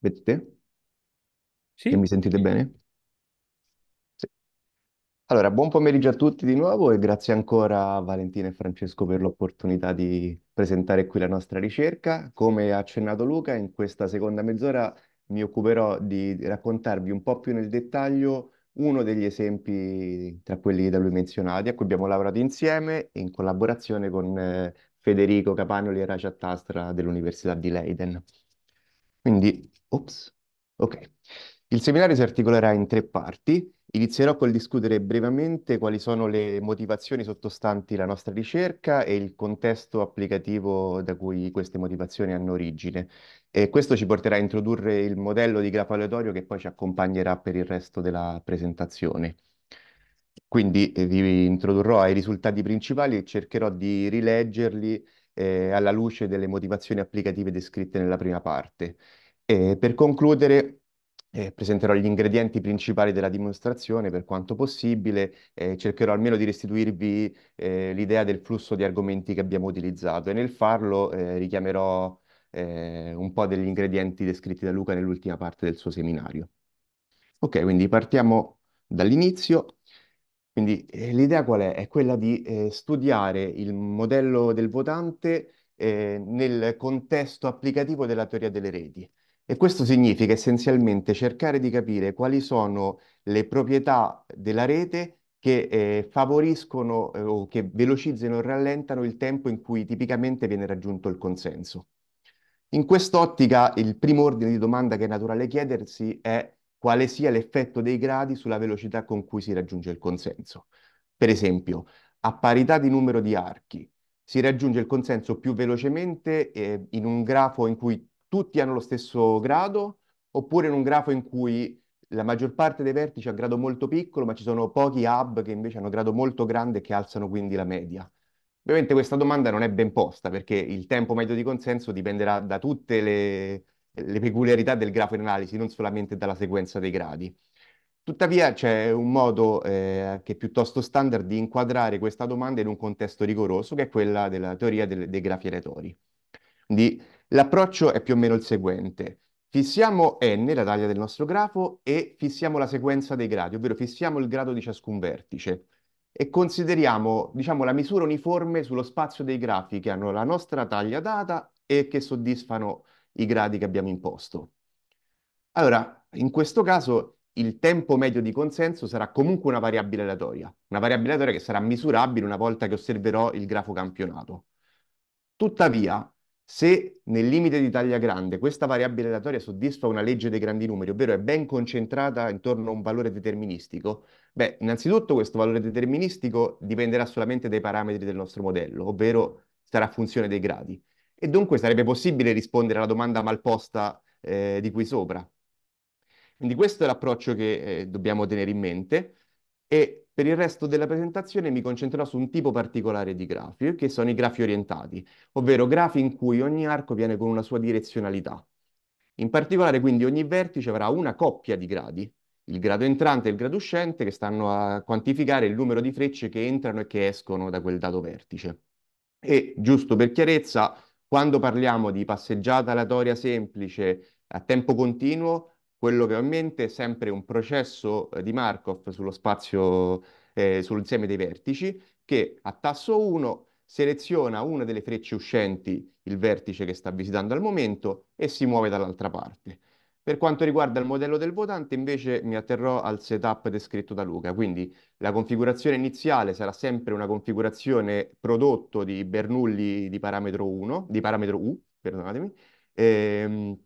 Vedete? Sì, E mi sentite bene? Allora, buon pomeriggio a tutti di nuovo e grazie ancora a Valentina e Francesco per l'opportunità di presentare qui la nostra ricerca. Come ha accennato Luca, in questa seconda mezz'ora mi occuperò di raccontarvi un po' più nel dettaglio uno degli esempi tra quelli da lui menzionati, a cui abbiamo lavorato insieme in collaborazione con eh, Federico Capagnoli e Rajat Astra dell'Università di Leiden. Quindi, ops, ok. Il seminario si articolerà in tre parti. Inizierò col discutere brevemente quali sono le motivazioni sottostanti la nostra ricerca e il contesto applicativo da cui queste motivazioni hanno origine. E questo ci porterà a introdurre il modello di grafo aleatorio che poi ci accompagnerà per il resto della presentazione. Quindi eh, vi introdurrò ai risultati principali e cercherò di rileggerli eh, alla luce delle motivazioni applicative descritte nella prima parte. E per concludere, eh, presenterò gli ingredienti principali della dimostrazione per quanto possibile, eh, cercherò almeno di restituirvi eh, l'idea del flusso di argomenti che abbiamo utilizzato e nel farlo eh, richiamerò eh, un po' degli ingredienti descritti da Luca nell'ultima parte del suo seminario. Ok, quindi partiamo dall'inizio. Quindi eh, l'idea qual è? È quella di studiare il modello del votante nel contesto applicativo della teoria delle reti. E questo significa essenzialmente cercare di capire quali sono le proprietà della rete che eh, favoriscono eh, o che velocizzano o rallentano il tempo in cui tipicamente viene raggiunto il consenso. In quest'ottica il primo ordine di domanda che è naturale chiedersi è quale sia l'effetto dei gradi sulla velocità con cui si raggiunge il consenso. Per esempio, a parità di numero di archi si raggiunge il consenso più velocemente eh, in un grafo in cui tutti hanno lo stesso grado, oppure in un grafo in cui la maggior parte dei vertici ha grado molto piccolo, ma ci sono pochi hub che invece hanno grado molto grande e che alzano quindi la media. Ovviamente questa domanda non è ben posta, perché il tempo medio di consenso dipenderà da tutte le, le peculiarità del grafo in analisi, non solamente dalla sequenza dei gradi. Tuttavia c'è un modo eh, che è piuttosto standard di inquadrare questa domanda in un contesto rigoroso, che è quella della teoria del, dei grafi elettori. Quindi l'approccio è più o meno il seguente. Fissiamo n, la taglia del nostro grafo, e fissiamo la sequenza dei gradi, ovvero fissiamo il grado di ciascun vertice e consideriamo, diciamo, la misura uniforme sullo spazio dei grafi che hanno la nostra taglia data e che soddisfano i gradi che abbiamo imposto. Allora, in questo caso il tempo medio di consenso sarà comunque una variabile aleatoria, una variabile aleatoria che sarà misurabile una volta che osserverò il grafo campionato. Tuttavia, se nel limite di taglia grande questa variabile aleatoria soddisfa una legge dei grandi numeri, ovvero è ben concentrata intorno a un valore deterministico, beh, innanzitutto questo valore deterministico dipenderà solamente dai parametri del nostro modello, ovvero sarà funzione dei gradi. E dunque sarebbe possibile rispondere alla domanda malposta eh, di qui sopra. Quindi questo è l'approccio che eh, dobbiamo tenere in mente e per il resto della presentazione mi concentrerò su un tipo particolare di grafi, che sono i grafi orientati, ovvero grafi in cui ogni arco viene con una sua direzionalità. In particolare quindi ogni vertice avrà una coppia di gradi, il grado entrante e il grado uscente, che stanno a quantificare il numero di frecce che entrano e che escono da quel dato vertice. E giusto per chiarezza, quando parliamo di passeggiata aleatoria semplice a tempo continuo, quello che ho in mente è sempre un processo eh, di Markov sullo spazio, eh, sull'insieme dei vertici, che a tasso 1 seleziona una delle frecce uscenti, il vertice che sta visitando al momento, e si muove dall'altra parte. Per quanto riguarda il modello del votante, invece mi atterrò al setup descritto da Luca, quindi la configurazione iniziale sarà sempre una configurazione prodotto di Bernoulli di parametro 1, di parametro U, perdonatemi, ehm,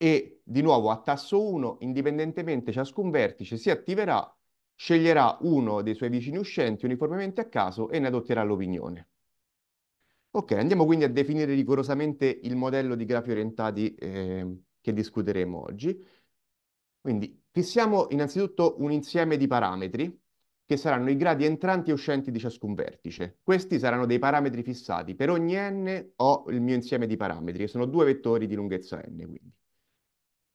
e di nuovo a tasso 1, indipendentemente ciascun vertice si attiverà, sceglierà uno dei suoi vicini uscenti uniformemente a caso e ne adotterà l'opinione. Ok, andiamo quindi a definire rigorosamente il modello di grafi orientati eh, che discuteremo oggi. Quindi fissiamo innanzitutto un insieme di parametri che saranno i gradi entranti e uscenti di ciascun vertice. Questi saranno dei parametri fissati. Per ogni n ho il mio insieme di parametri, che sono due vettori di lunghezza n, quindi.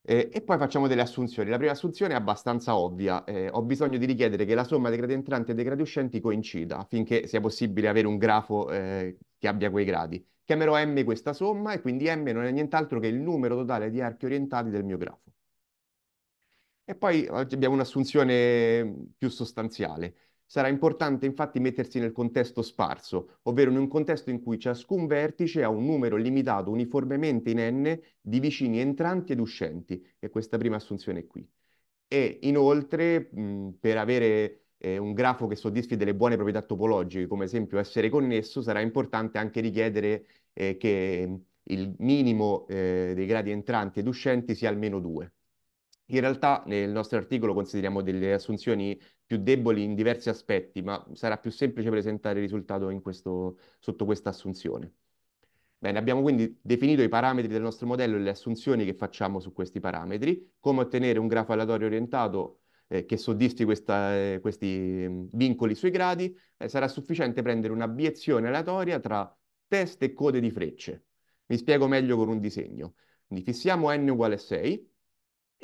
Eh, e poi facciamo delle assunzioni. La prima assunzione è abbastanza ovvia. Eh, ho bisogno di richiedere che la somma dei gradi entranti e dei gradi uscenti coincida affinché sia possibile avere un grafo eh, che abbia quei gradi. Chiamerò M questa somma e quindi M non è nient'altro che il numero totale di archi orientati del mio grafo. E poi abbiamo un'assunzione più sostanziale. Sarà importante infatti mettersi nel contesto sparso, ovvero in un contesto in cui ciascun vertice ha un numero limitato uniformemente in n di vicini entranti ed uscenti, è questa prima assunzione qui. E inoltre, mh, per avere eh, un grafo che soddisfi delle buone proprietà topologiche, come ad esempio essere connesso, sarà importante anche richiedere eh, che il minimo eh, dei gradi entranti ed uscenti sia almeno 2. In realtà nel nostro articolo consideriamo delle assunzioni più deboli in diversi aspetti, ma sarà più semplice presentare il risultato questo, sotto questa assunzione. Bene, abbiamo quindi definito i parametri del nostro modello e le assunzioni che facciamo su questi parametri, come ottenere un grafo aleatorio orientato eh, che soddisfi questa, eh, questi mm, vincoli sui gradi, eh, sarà sufficiente prendere un'abiezione aleatoria tra test e code di frecce. Mi spiego meglio con un disegno. Quindi fissiamo n uguale 6,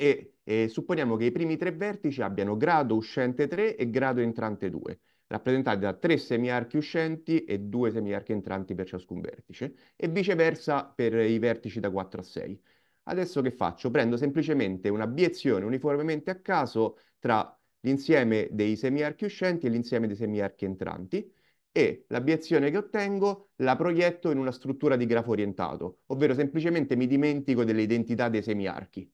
e eh, supponiamo che i primi tre vertici abbiano grado uscente 3 e grado entrante 2, rappresentati da tre semiarchi uscenti e due semiarchi entranti per ciascun vertice, e viceversa per i vertici da 4 a 6. Adesso che faccio? Prendo semplicemente un'abiezione uniformemente a caso tra l'insieme dei semiarchi uscenti e l'insieme dei semiarchi entranti, e l'abiezione che ottengo la proietto in una struttura di grafo orientato, ovvero semplicemente mi dimentico delle identità dei semiarchi.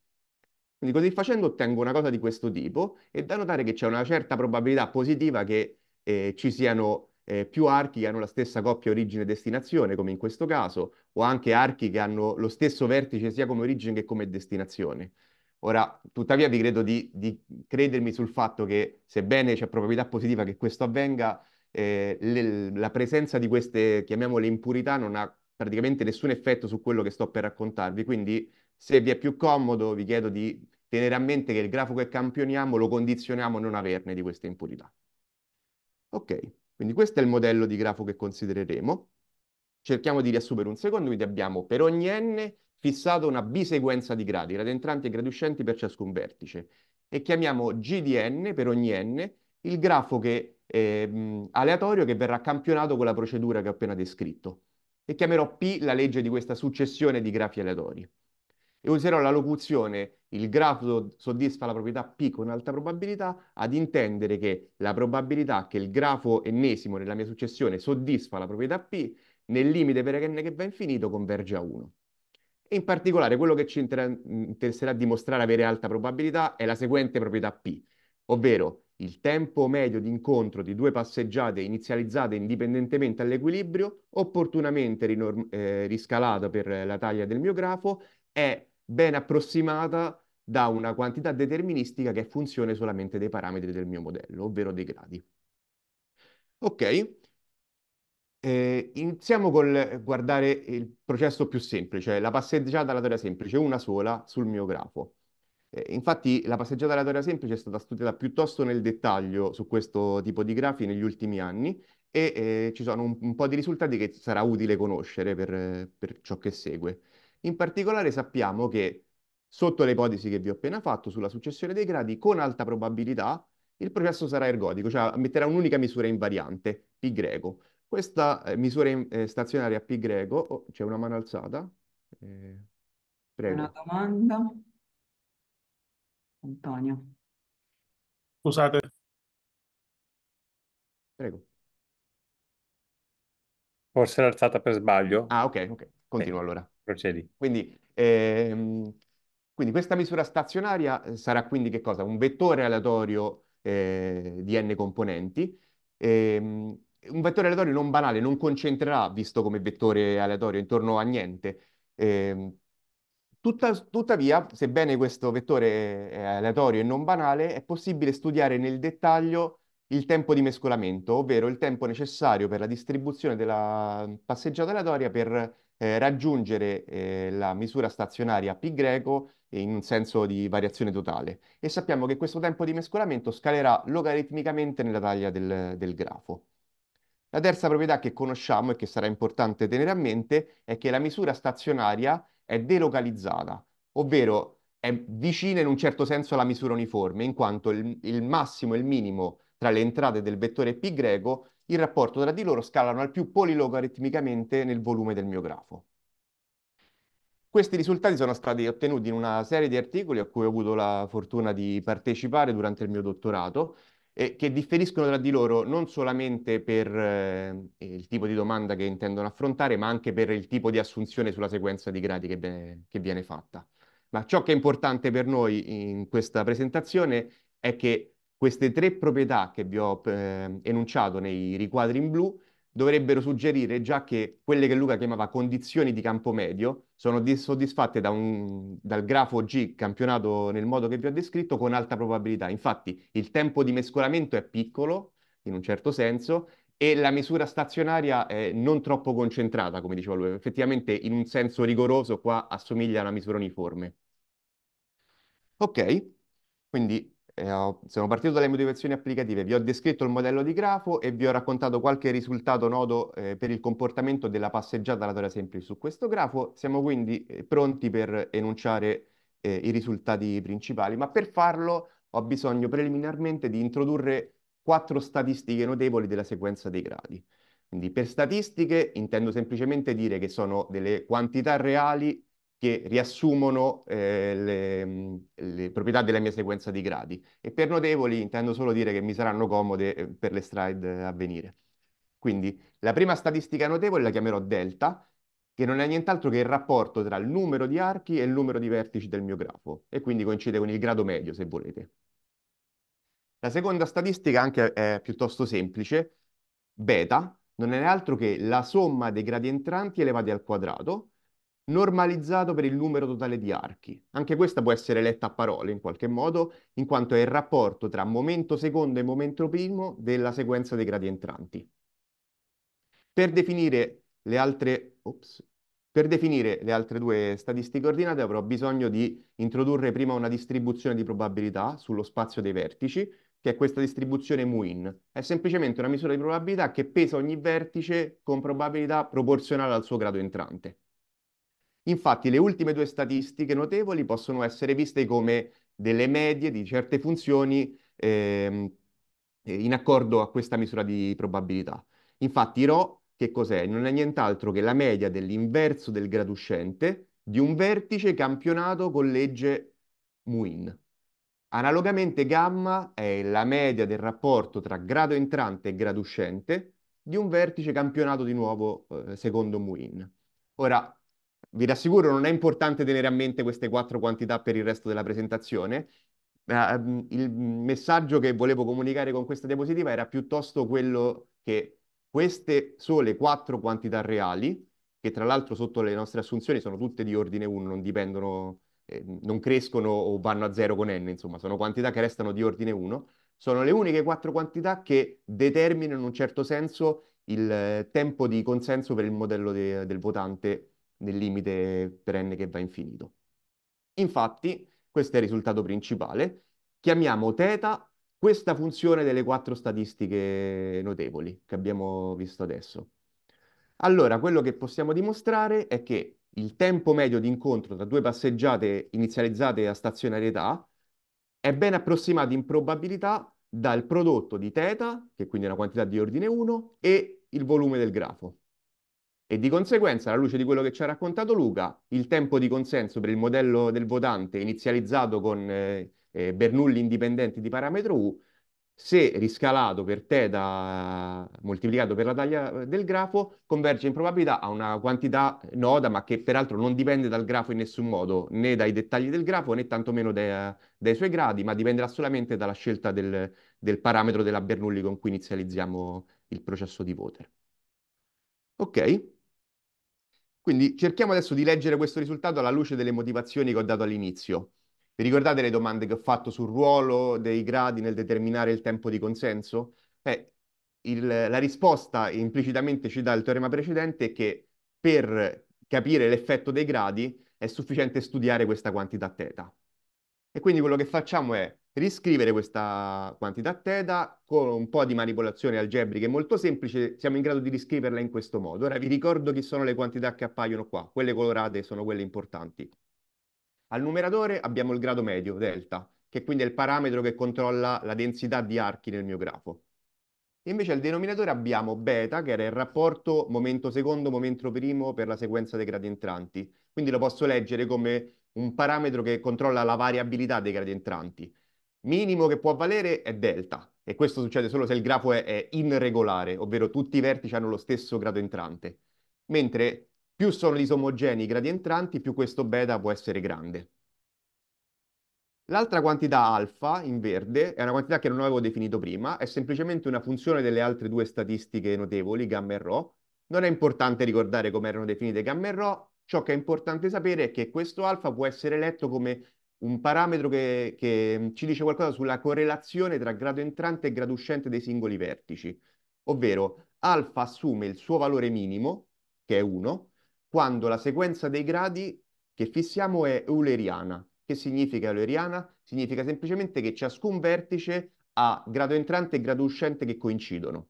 Quindi così facendo ottengo una cosa di questo tipo e da notare che c'è una certa probabilità positiva che eh, ci siano eh, più archi che hanno la stessa coppia origine-destinazione, come in questo caso, o anche archi che hanno lo stesso vertice sia come origine che come destinazione. Ora, tuttavia vi credo di, di credermi sul fatto che, sebbene c'è probabilità positiva che questo avvenga, eh, le, la presenza di queste, chiamiamole impurità, non ha praticamente nessun effetto su quello che sto per raccontarvi, quindi se vi è più comodo, vi chiedo di tenere a mente che il grafo che campioniamo lo condizioniamo a non averne di queste impurità. Ok, quindi questo è il modello di grafo che considereremo. Cerchiamo di riassumere un secondo, quindi abbiamo per ogni n fissato una biseguenza di gradi, gradi entranti e gradi uscenti per ciascun vertice, e chiamiamo g di n per ogni n il grafo che, eh, aleatorio che verrà campionato con la procedura che ho appena descritto, e chiamerò P la legge di questa successione di grafi aleatori e userò la locuzione il grafo soddisfa la proprietà P con alta probabilità ad intendere che la probabilità che il grafo ennesimo nella mia successione soddisfa la proprietà P nel limite per n che va infinito converge a 1. E in particolare quello che ci inter interesserà dimostrare avere alta probabilità è la seguente proprietà P, ovvero il tempo medio di incontro di due passeggiate inizializzate indipendentemente all'equilibrio, opportunamente eh, riscalato per la taglia del mio grafo è ben approssimata da una quantità deterministica che è funzione solamente dei parametri del mio modello, ovvero dei gradi. Ok, eh, iniziamo col guardare il processo più semplice, la passeggiata aleatoria semplice, una sola sul mio grafo. Eh, infatti la passeggiata aleatoria semplice è stata studiata piuttosto nel dettaglio su questo tipo di grafi negli ultimi anni e eh, ci sono un, un, po' di risultati che sarà utile conoscere per, per ciò che segue. In particolare sappiamo che sotto le ipotesi che vi ho appena fatto sulla successione dei gradi, con alta probabilità il processo sarà ergodico, cioè metterà un'unica misura invariante, π greco. Questa eh, misura in, eh, stazionaria π greco, oh, c'è una mano alzata? Eh, prego. Una domanda? Antonio. Scusate. Prego. Forse l'ha alzata per sbaglio. Ah, ok, ok. Continuo allora. Procedi. Quindi, ehm, quindi questa misura stazionaria eh, sarà quindi che cosa? Un vettore aleatorio eh, di n componenti. Ehm, un vettore aleatorio non banale, non concentrerà, visto come vettore aleatorio, intorno a niente. Ehm, tuttavia, sebbene questo vettore è eh, aleatorio e non banale, è possibile studiare nel dettaglio il tempo di mescolamento, ovvero il tempo necessario per la distribuzione della passeggiata aleatoria per eh, raggiungere eh, la misura stazionaria pi greco in un senso di variazione totale e sappiamo che questo tempo di mescolamento scalerà logaritmicamente nella taglia del, del grafo. La terza proprietà che conosciamo e che sarà importante tenere a mente è che la misura stazionaria è delocalizzata, ovvero è vicina in un certo senso alla misura uniforme, in quanto il, il massimo e il minimo tra le entrate del vettore π greco, il rapporto tra di loro scalano al più polilogaritmicamente nel volume del mio grafo. Questi risultati sono stati ottenuti in una serie di articoli a cui ho avuto la fortuna di partecipare durante il mio dottorato e che differiscono tra di loro non solamente per eh, il tipo di domanda che intendono affrontare, ma anche per il tipo di assunzione sulla sequenza di gradi che, che viene fatta. Ma ciò che è importante per noi in questa presentazione è che queste tre proprietà che vi ho eh, enunciato nei riquadri in blu dovrebbero suggerire già che quelle che Luca chiamava condizioni di campo medio sono soddisfatte da un, dal grafo G campionato nel modo che vi ho descritto con alta probabilità. Infatti il tempo di mescolamento è piccolo, in un certo senso, e la misura stazionaria è non troppo concentrata, come diceva lui. Effettivamente in un senso rigoroso qua assomiglia a una misura uniforme. Ok, quindi eh, ho, sono partito dalle motivazioni applicative, vi ho descritto il modello di grafo e vi ho raccontato qualche risultato nodo eh, per il comportamento della passeggiata alla torre semplice su questo grafo. Siamo quindi eh, pronti per enunciare eh, i risultati principali, ma per farlo ho bisogno preliminarmente di introdurre quattro statistiche notevoli della sequenza dei gradi. Quindi per statistiche intendo semplicemente dire che sono delle quantità reali che riassumono eh, le, le, proprietà della mia sequenza di gradi. E per notevoli intendo solo dire che mi saranno comode eh, per le slide eh, a venire. Quindi la prima statistica notevole la chiamerò delta, che non è nient'altro che il rapporto tra il numero di archi e il numero di vertici del mio grafo, e quindi coincide con il grado medio, se volete. La seconda statistica anche è eh, piuttosto semplice, beta non è altro che la somma dei gradi entranti elevati al quadrato, normalizzato per il numero totale di archi. Anche questa può essere letta a parole in qualche modo, in quanto è il rapporto tra momento secondo e momento primo della sequenza dei gradi entranti. Per definire le altre, ops, per definire le altre due statistiche ordinate avrò bisogno di introdurre prima una distribuzione di probabilità sullo spazio dei vertici, che è questa distribuzione muin. È semplicemente una misura di probabilità che pesa ogni vertice con probabilità proporzionale al suo grado entrante. Infatti le ultime due statistiche notevoli possono essere viste come delle medie di certe funzioni ehm, in accordo a questa misura di probabilità. Infatti rho che cos'è? Non è nient'altro che la media dell'inverso del graduscente di un vertice campionato con legge Muin. Analogamente gamma è la media del rapporto tra grado entrante e grado uscente di un vertice campionato di nuovo eh, secondo Muin. Ora, vi rassicuro, non è importante tenere a mente queste quattro quantità per il resto della presentazione. Uh, il messaggio che volevo comunicare con questa diapositiva era piuttosto quello che queste sole quattro quantità reali, che tra l'altro sotto le nostre assunzioni sono tutte di ordine 1, non dipendono, eh, non crescono o vanno a zero con n, insomma, sono quantità che restano di ordine 1, sono le uniche quattro quantità che determinano in un certo senso il eh, tempo di consenso per il modello de del votante nel limite perenne che va infinito. Infatti, questo è il risultato principale, chiamiamo θ questa funzione delle quattro statistiche notevoli che abbiamo visto adesso. Allora, quello che possiamo dimostrare è che il tempo medio di incontro tra due passeggiate inizializzate a stazionarietà è ben approssimato in probabilità dal prodotto di θ, che quindi è una quantità di ordine 1, e il volume del grafo. E di conseguenza, alla luce di quello che ci ha raccontato Luca, il tempo di consenso per il modello del votante inizializzato con eh, eh Bernoulli indipendenti di parametro U, se riscalato per θ moltiplicato per la taglia eh, del grafo, converge in probabilità a una quantità nota, ma che peraltro non dipende dal grafo in nessun modo, né dai dettagli del grafo, né tantomeno dai, dai suoi gradi, ma dipenderà solamente dalla scelta del, del parametro della Bernoulli con cui inizializziamo il processo di Voter. Ok? Quindi cerchiamo adesso di leggere questo risultato alla luce delle motivazioni che ho dato all'inizio. Vi ricordate le domande che ho fatto sul ruolo dei gradi nel determinare il tempo di consenso? Beh, il, la risposta implicitamente ci dà il teorema precedente che per capire l'effetto dei gradi è sufficiente studiare questa quantità θ. E quindi quello che facciamo è riscrivere questa quantità θ con un po' di manipolazione algebriche molto semplice, siamo in grado di riscriverla in questo modo. Ora vi ricordo chi sono le quantità che appaiono qua, quelle colorate sono quelle importanti. Al numeratore abbiamo il grado medio, delta, che quindi è il parametro che controlla la densità di archi nel mio grafo. invece al denominatore abbiamo beta, che era il rapporto momento secondo, momento primo per la sequenza dei gradi entranti. Quindi lo posso leggere come un parametro che controlla la variabilità dei gradi entranti. Minimo che può valere è delta, e questo succede solo se il grafo è, è irregolare, ovvero tutti i vertici hanno lo stesso grado entrante. Mentre più sono disomogenei i gradi entranti, più questo beta può essere grande. L'altra quantità alfa, in verde, è una quantità che non avevo definito prima, è semplicemente una funzione delle altre due statistiche notevoli, gamma e rho. Non è importante ricordare come erano definite gamma e rho, Ciò che è importante sapere è che questo alfa può essere letto come un parametro che, che mm, ci dice qualcosa sulla correlazione tra grado entrante e grado uscente dei singoli vertici, ovvero alfa assume il suo valore minimo, che è 1, quando la sequenza dei gradi che fissiamo è euleriana. Che significa euleriana? Significa semplicemente che ciascun vertice ha grado entrante e grado uscente che coincidono.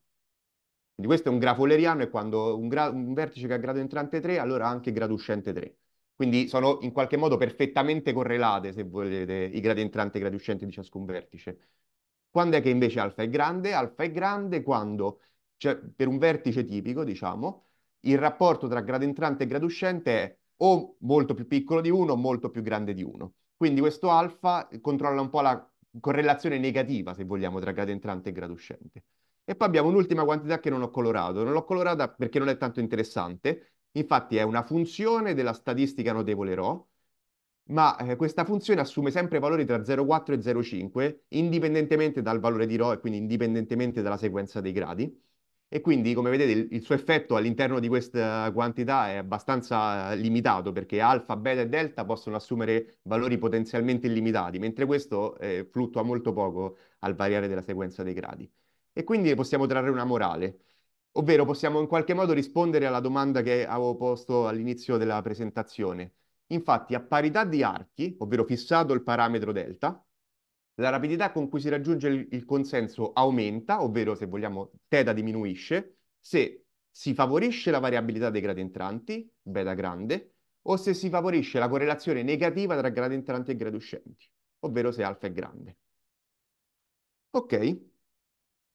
Quindi questo è un grafo leriano e quando un, un, vertice che ha grado entrante 3, allora anche grado uscente 3. Quindi sono in qualche modo perfettamente correlate, se volete, i gradi entranti e i gradi uscenti di ciascun vertice. Quando è che invece alfa è grande? Alfa è grande quando, cioè per un vertice tipico, diciamo, il rapporto tra grado entrante e grado uscente è o molto più piccolo di 1 o molto più grande di 1. Quindi questo alfa controlla un po' la correlazione negativa, se vogliamo, tra grado entrante e grado uscente. E poi abbiamo un'ultima quantità che non ho colorato. Non l'ho colorata perché non è tanto interessante. Infatti è una funzione della statistica notevole ρ, ma eh, questa funzione assume sempre valori tra 0,4 e 0,5, indipendentemente dal valore di ρ e quindi indipendentemente dalla sequenza dei gradi. E quindi, come vedete, il, il suo effetto all'interno di questa quantità è abbastanza eh, limitato, perché alfa, beta e delta possono assumere valori potenzialmente illimitati, mentre questo eh, fluttua molto poco al variare della sequenza dei gradi. E quindi possiamo trarre una morale, ovvero possiamo in qualche modo rispondere alla domanda che avevo posto all'inizio della presentazione. Infatti, a parità di archi, ovvero fissato il parametro delta, la rapidità con cui si raggiunge il, il consenso aumenta, ovvero se vogliamo θ diminuisce, se si favorisce la variabilità dei gradi entranti, beta grande, o se si favorisce la correlazione negativa tra gradi entranti e gradi uscenti, ovvero se alfa è grande. Ok,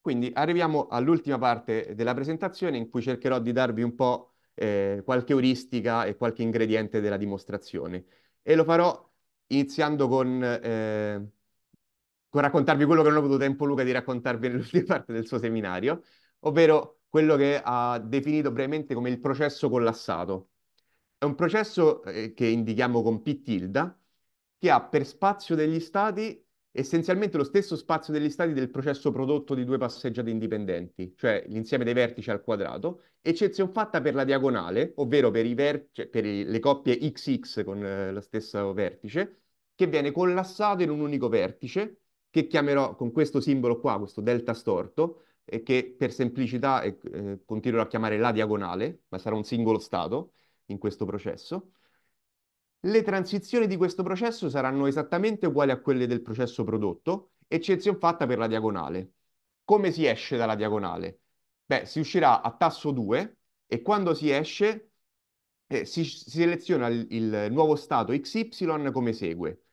quindi arriviamo all'ultima parte della presentazione in cui cercherò di darvi un po' eh, qualche euristica e qualche ingrediente della dimostrazione. E lo farò iniziando con, eh, con raccontarvi quello che non ho avuto tempo Luca di raccontarvi [LAUGHS] nell'ultima parte del suo seminario, ovvero quello che ha definito brevemente come il processo collassato. È un processo eh, che indichiamo con P tilda, che ha per spazio degli stati essenzialmente lo stesso spazio degli stati del processo prodotto di due passeggiate indipendenti, cioè l'insieme dei vertici al quadrato, eccezione fatta per la diagonale, ovvero per, ver- cioè per i- le coppie XX con eh, lo stesso vertice, che viene collassato in un unico vertice, che chiamerò con questo simbolo qua, questo delta storto, e che per semplicità eh, continuerò a chiamare la diagonale, ma sarà un singolo stato in questo processo. Le transizioni di questo processo saranno esattamente uguali a quelle del processo prodotto, eccezione fatta per la diagonale. Come si esce dalla diagonale? Beh, si uscirà a tasso 2 e quando si esce eh, si, si, seleziona il, il nuovo stato XY come segue.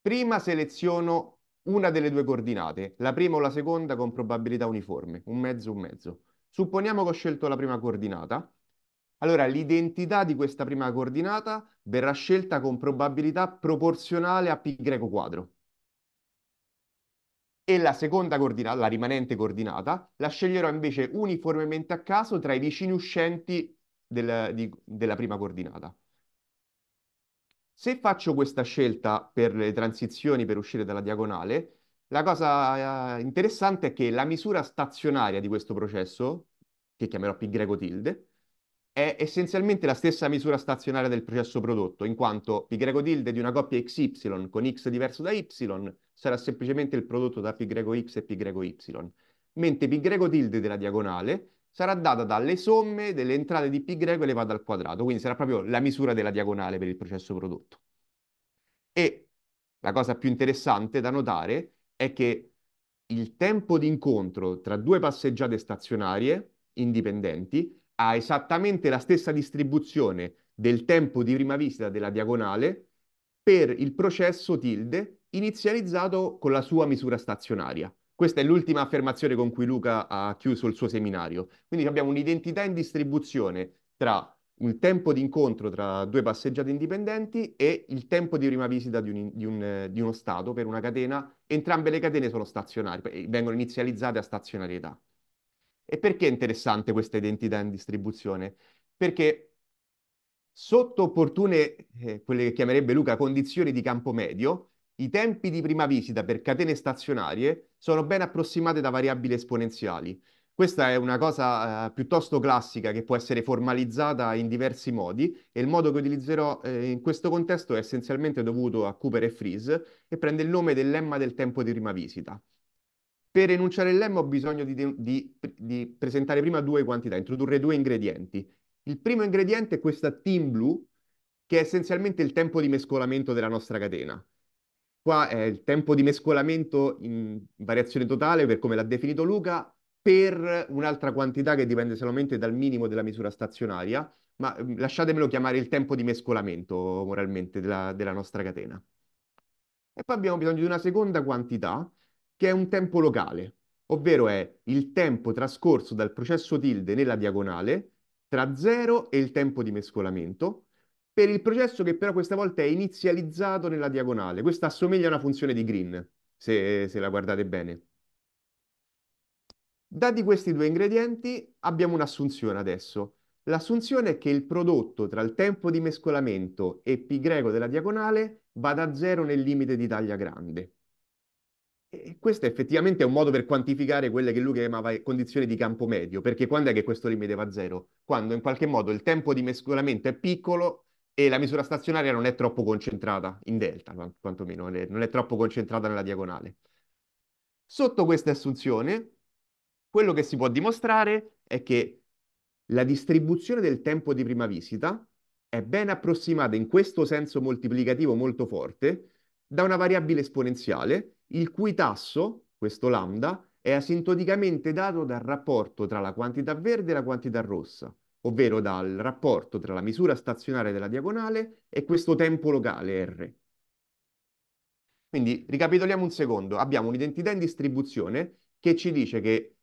Prima seleziono una delle due coordinate, la prima o la seconda con probabilità uniforme, un mezzo, un mezzo. Supponiamo che ho scelto la prima coordinata, allora, l'identità di questa prima coordinata verrà scelta con probabilità proporzionale a pi greco quadro. E la seconda coordinata, la rimanente coordinata, la sceglierò invece uniformemente a caso tra i vicini uscenti del, di, della prima coordinata. Se faccio questa scelta per le transizioni per uscire dalla diagonale, la cosa eh, interessante è che la misura stazionaria di questo processo, che chiamerò pi greco tilde, è essenzialmente la stessa misura stazionaria del processo prodotto, in quanto π tilde di una coppia xy con x diverso da y sarà semplicemente il prodotto tra πx e πy, mentre π tilde della diagonale sarà data dalle somme delle entrate di π elevata al quadrato, quindi sarà proprio la misura della diagonale per il processo prodotto. E la cosa più interessante da notare è che il tempo di incontro tra due passeggiate stazionarie indipendenti ha esattamente la stessa distribuzione del tempo di prima visita della diagonale per il processo tilde inizializzato con la sua misura stazionaria. Questa è l'ultima affermazione con cui Luca ha chiuso il suo seminario. Quindi abbiamo un'identità in distribuzione tra il tempo di incontro tra due passeggiate indipendenti e il tempo di prima visita di, un, di, un, di uno stato per una catena. Entrambe le catene sono stazionarie, vengono inizializzate a stazionarietà. E perché è interessante questa identità in distribuzione? Perché sotto opportune, eh, quelle che chiamerebbe Luca, condizioni di campo medio, i tempi di prima visita per catene stazionarie sono ben approssimate da variabili esponenziali. Questa è una cosa eh, piuttosto classica che può essere formalizzata in diversi modi e il modo che utilizzerò eh, in questo contesto è essenzialmente dovuto a Cooper e Fries e prende il nome del lemma del tempo di prima visita. Per enunciare il lemma ho bisogno di, di, di presentare prima due quantità, introdurre due ingredienti. Il primo ingrediente è questa team blue, che è essenzialmente il tempo di mescolamento della nostra catena. Qua è il tempo di mescolamento in variazione totale, per come l'ha definito Luca, per un'altra quantità che dipende solamente dal minimo della misura stazionaria, ma ehm, lasciatemelo chiamare il tempo di mescolamento moralmente della, della nostra catena. E poi abbiamo bisogno di una seconda quantità che è un tempo locale, ovvero è il tempo trascorso dal processo tilde nella diagonale tra 0 e il tempo di mescolamento, per il processo che però questa volta è inizializzato nella diagonale. Questa assomiglia a una funzione di Green, se, se la guardate bene. Dati questi due ingredienti, abbiamo un'assunzione adesso. L'assunzione è che il prodotto tra il tempo di mescolamento e π della diagonale va da 0 nel limite di taglia grande questo effettivamente è un modo per quantificare quelle che lui chiamava condizioni di campo medio, perché quando è che questo limite va a zero? Quando in qualche modo il tempo di mescolamento è piccolo e la misura stazionaria non è troppo concentrata, in delta quantomeno, eh, non è troppo concentrata nella diagonale. Sotto questa assunzione, quello che si può dimostrare è che la distribuzione del tempo di prima visita è ben approssimata in questo senso moltiplicativo molto forte da una variabile esponenziale il cui tasso, questo lambda, è asintoticamente dato dal rapporto tra la quantità verde e la quantità rossa, ovvero dal rapporto tra la misura stazionaria della diagonale e questo tempo locale R. Quindi ricapitoliamo un secondo, abbiamo un'identità in distribuzione che ci dice che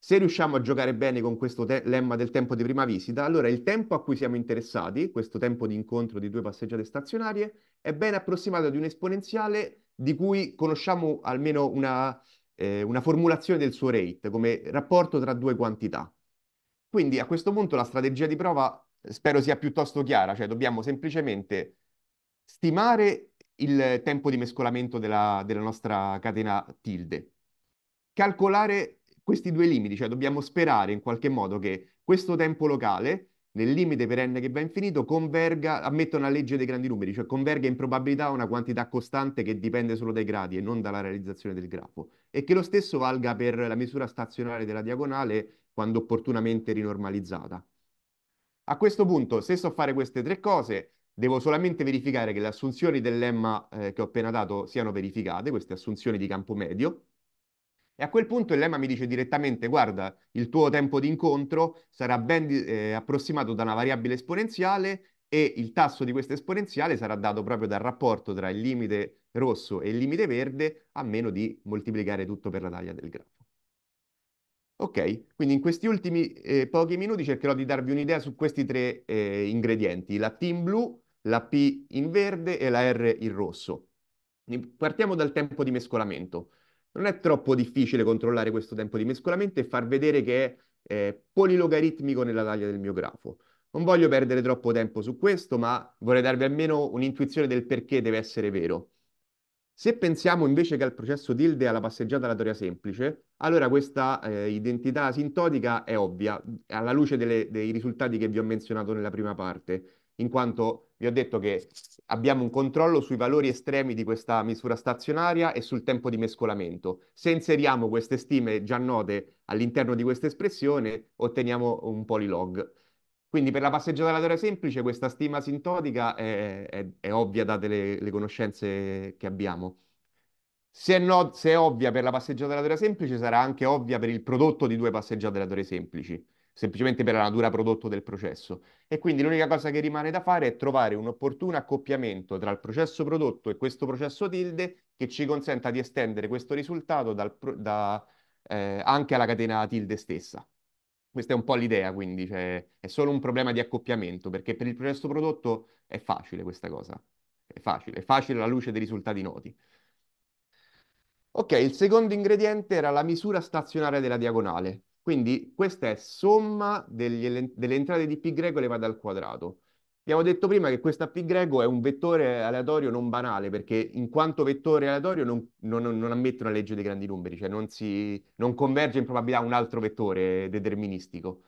se riusciamo a giocare bene con questo lemma del tempo di prima visita, allora il tempo a cui siamo interessati, questo tempo di incontro di due passeggiate stazionarie, è ben approssimato di un esponenziale di cui conosciamo almeno una, eh, una formulazione del suo rate come rapporto tra due quantità. Quindi a questo punto la strategia di prova eh, spero sia piuttosto chiara, cioè dobbiamo semplicemente stimare il tempo di mescolamento della, della, nostra catena tilde, calcolare questi due limiti, cioè dobbiamo sperare in qualche modo che questo tempo locale nel limite perenne che va infinito, converga, ammette una legge dei grandi numeri, cioè converga in probabilità una quantità costante che dipende solo dai gradi e non dalla realizzazione del grafo, e che lo stesso valga per la misura stazionale della diagonale quando opportunamente rinormalizzata. A questo punto, se so fare queste tre cose, devo solamente verificare che le assunzioni del lemma eh, che ho appena dato siano verificate, queste assunzioni di campo medio, e a quel punto il Lema mi dice direttamente, guarda, il tuo tempo di incontro sarà ben eh, approssimato da una variabile esponenziale e il tasso di questa esponenziale sarà dato proprio dal rapporto tra il limite rosso e il limite verde, a meno di moltiplicare tutto per la taglia del grafo. Ok, quindi in questi ultimi eh, pochi minuti cercherò di darvi un'idea su questi tre eh, ingredienti, la T in blu, la P in verde e la R in rosso. Partiamo dal tempo di mescolamento non è troppo difficile controllare questo tempo di mescolamento e far vedere che è eh, polilogaritmico nella taglia del mio grafo. Non voglio perdere troppo tempo su questo, ma vorrei darvi almeno un'intuizione del perché deve essere vero. Se pensiamo invece che al processo tilde alla passeggiata aleatoria semplice, allora questa eh, identità asintotica è ovvia alla luce delle, dei risultati che vi ho menzionato nella prima parte in quanto vi ho detto che abbiamo un controllo sui valori estremi di questa misura stazionaria e sul tempo di mescolamento. Se inseriamo queste stime già note all'interno di questa espressione, otteniamo un polilog. Quindi per la passeggiata della teoria semplice questa stima sintotica è, è, è ovvia date le, le, conoscenze che abbiamo. Se è, no, se è ovvia per la passeggiata della teoria semplice sarà anche ovvia per il prodotto di due passeggiate della teoria semplici semplicemente per la natura prodotto del processo. E quindi l'unica cosa che rimane da fare è trovare un opportuno accoppiamento tra il processo prodotto e questo processo tilde che ci consenta di estendere questo risultato dal, da, eh, anche alla catena tilde stessa. Questa è un po' l'idea, quindi cioè, è solo un problema di accoppiamento, perché per il processo prodotto è facile questa cosa, è facile, è facile alla luce dei risultati noti. Ok, il secondo ingrediente era la misura stazionaria della diagonale. Quindi questa è somma degli, delle entrate di π elevate al quadrato. Abbiamo detto prima che questa π è un vettore aleatorio non banale, perché in quanto vettore aleatorio non, non, non ammette una legge dei grandi numeri, cioè non, si, non converge in probabilità un altro vettore deterministico.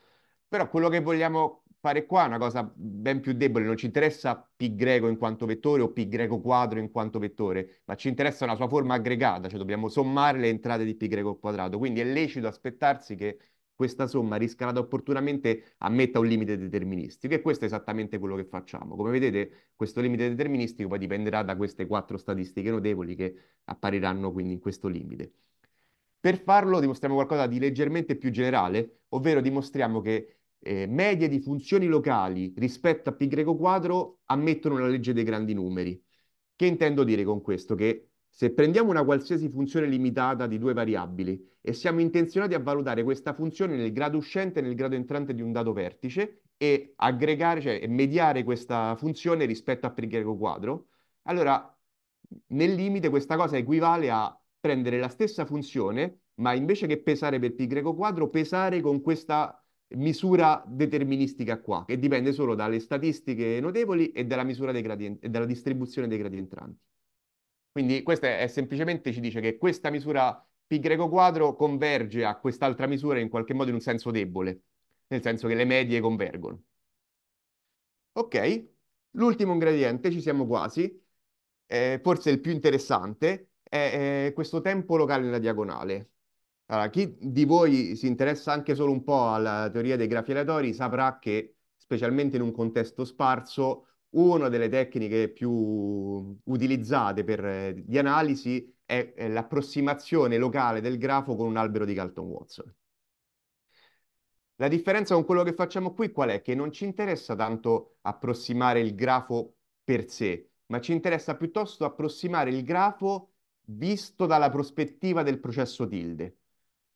Però quello che vogliamo fare qua una cosa ben più debole, non ci interessa pi greco in quanto vettore o pi greco quadro in quanto vettore, ma ci interessa una sua forma aggregata, cioè dobbiamo sommare le entrate di pi greco quadrato, quindi è lecito aspettarsi che questa somma riscalata opportunamente ammetta un limite deterministico e questo è esattamente quello che facciamo. Come vedete questo limite deterministico poi dipenderà da queste quattro statistiche notevoli che appariranno quindi in questo limite. Per farlo dimostriamo qualcosa di leggermente più generale, ovvero dimostriamo che eh, medie di funzioni locali rispetto a π quadro ammettono la legge dei grandi numeri. Che intendo dire con questo? Che se prendiamo una qualsiasi funzione limitata di due variabili e siamo intenzionati a valutare questa funzione nel grado uscente e nel grado entrante di un dato vertice e aggregare, cioè mediare questa funzione rispetto a π quadro, allora nel limite questa cosa equivale a prendere la stessa funzione, ma invece che pesare per π quadro, pesare con questa misura deterministica qua, che dipende solo dalle statistiche notevoli e dalla misura dei gradi, e dalla distribuzione dei gradi entranti. Quindi questa è, è semplicemente ci dice che questa misura pi greco quadro converge a quest'altra misura in qualche modo in un senso debole, nel senso che le medie convergono. Ok, l'ultimo ingrediente, ci siamo quasi, eh, forse il più interessante, è eh, questo tempo locale nella diagonale. Allora, chi di voi si interessa anche solo un po' alla teoria dei grafi aleatori saprà che, specialmente in un contesto sparso, una delle tecniche più utilizzate per, eh, di analisi è, è l'approssimazione locale del grafo con un albero di Galton-Watson. La differenza con quello che facciamo qui qual è? Che non ci interessa tanto approssimare il grafo per sé, ma ci interessa piuttosto approssimare il grafo visto dalla prospettiva del processo tilde.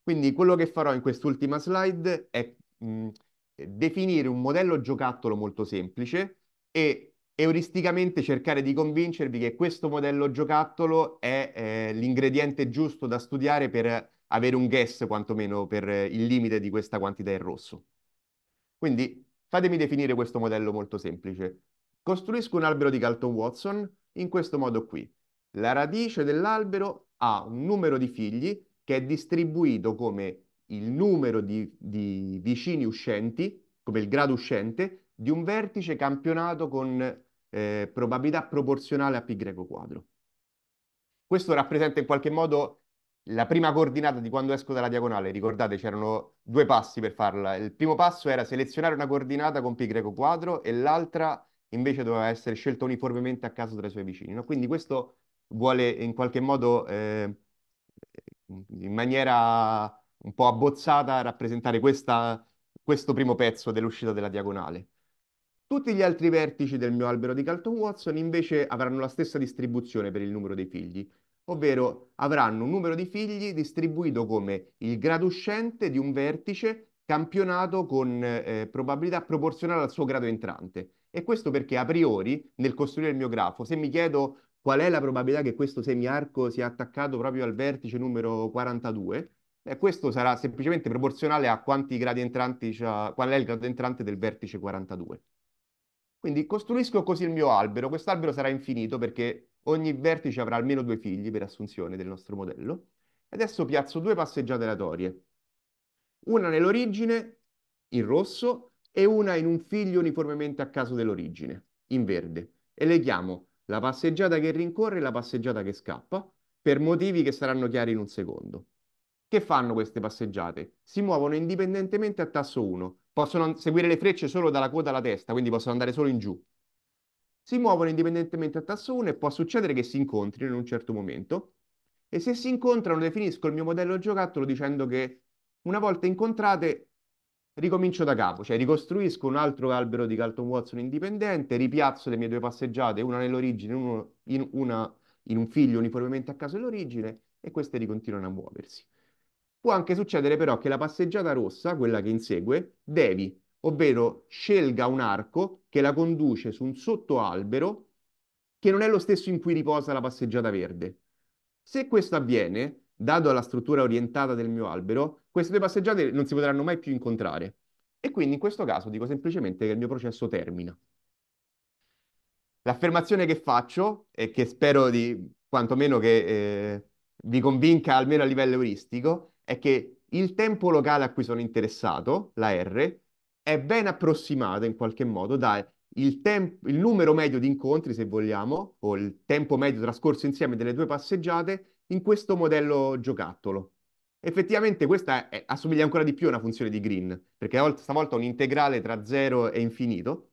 Quindi quello che farò in quest'ultima slide è mh, definire un modello giocattolo molto semplice e euristicamente cercare di convincervi che questo modello giocattolo è eh, l'ingrediente giusto da studiare per avere un guess quantomeno per il limite di questa quantità in rosso. Quindi fatemi definire questo modello molto semplice. Costruisco un albero di Galton Watson in questo modo qui. La radice dell'albero ha un numero di figli che è distribuito come il numero di, di vicini uscenti, come il grado uscente, di un vertice campionato con eh, probabilità proporzionale a π quadro. Questo rappresenta in qualche modo la prima coordinata di quando esco dalla diagonale. Ricordate, c'erano due passi per farla. Il primo passo era selezionare una coordinata con π quadro e l'altra invece doveva essere scelta uniformemente a caso tra i suoi vicini. No? Quindi questo vuole in qualche modo eh, in maniera un po' abbozzata rappresentare questa, questo primo pezzo dell'uscita della diagonale. Tutti gli altri vertici del mio albero di Galton Watson invece avranno la stessa distribuzione per il numero dei figli, ovvero avranno un numero di figli distribuito come il grado uscente di un vertice campionato con eh, probabilità proporzionale al suo grado entrante. E questo perché a priori, nel costruire il mio grafo, se mi chiedo Qual è la probabilità che questo semiarco sia attaccato proprio al vertice numero 42? Beh, questo sarà semplicemente proporzionale a quanti gradi entranti cioè, qual è il grado entrante del vertice 42. Quindi costruisco così il mio albero. Quest'albero sarà infinito perché ogni vertice avrà almeno due figli per assunzione del nostro modello. Adesso piazzo due passeggiate aleatorie. Una nell'origine, in rosso, e una in un figlio uniformemente a caso dell'origine, in verde. E le chiamo la passeggiata che rincorre e la passeggiata che scappa, per motivi che saranno chiari in un secondo. Che fanno queste passeggiate? Si muovono indipendentemente a tasso 1, possono seguire le frecce solo dalla quota alla testa, quindi possono andare solo in giù. Si muovono indipendentemente a tasso 1 e può succedere che si incontrino in un certo momento. E se si incontrano, definisco il mio modello giocattolo dicendo che una volta incontrate ricomincio da capo, cioè ricostruisco un altro albero di Carlton Watson indipendente, ripiazzo le mie due passeggiate, una nell'origine, uno in, una, in un figlio uniformemente a caso dell'origine, e queste ricontinuano a muoversi. Può anche succedere però che la passeggiata rossa, quella che insegue, devi, ovvero scelga un arco che la conduce su un sottoalbero che non è lo stesso in cui riposa la passeggiata verde. Se questo avviene, dato la struttura orientata del mio albero, queste due passeggiate non si potranno mai più incontrare. E quindi in questo caso dico semplicemente che il mio processo termina. L'affermazione che faccio e che spero di quantomeno che eh, vi convinca almeno a livello euristico è che il tempo locale a cui sono interessato, la R, è ben approssimato in qualche modo dal temp- numero medio di incontri, se vogliamo, o il tempo medio trascorso insieme delle due passeggiate in questo modello giocattolo. Effettivamente questa è, assomiglia ancora di più a una funzione di Green, perché stavolta è un integrale tra 0 e infinito,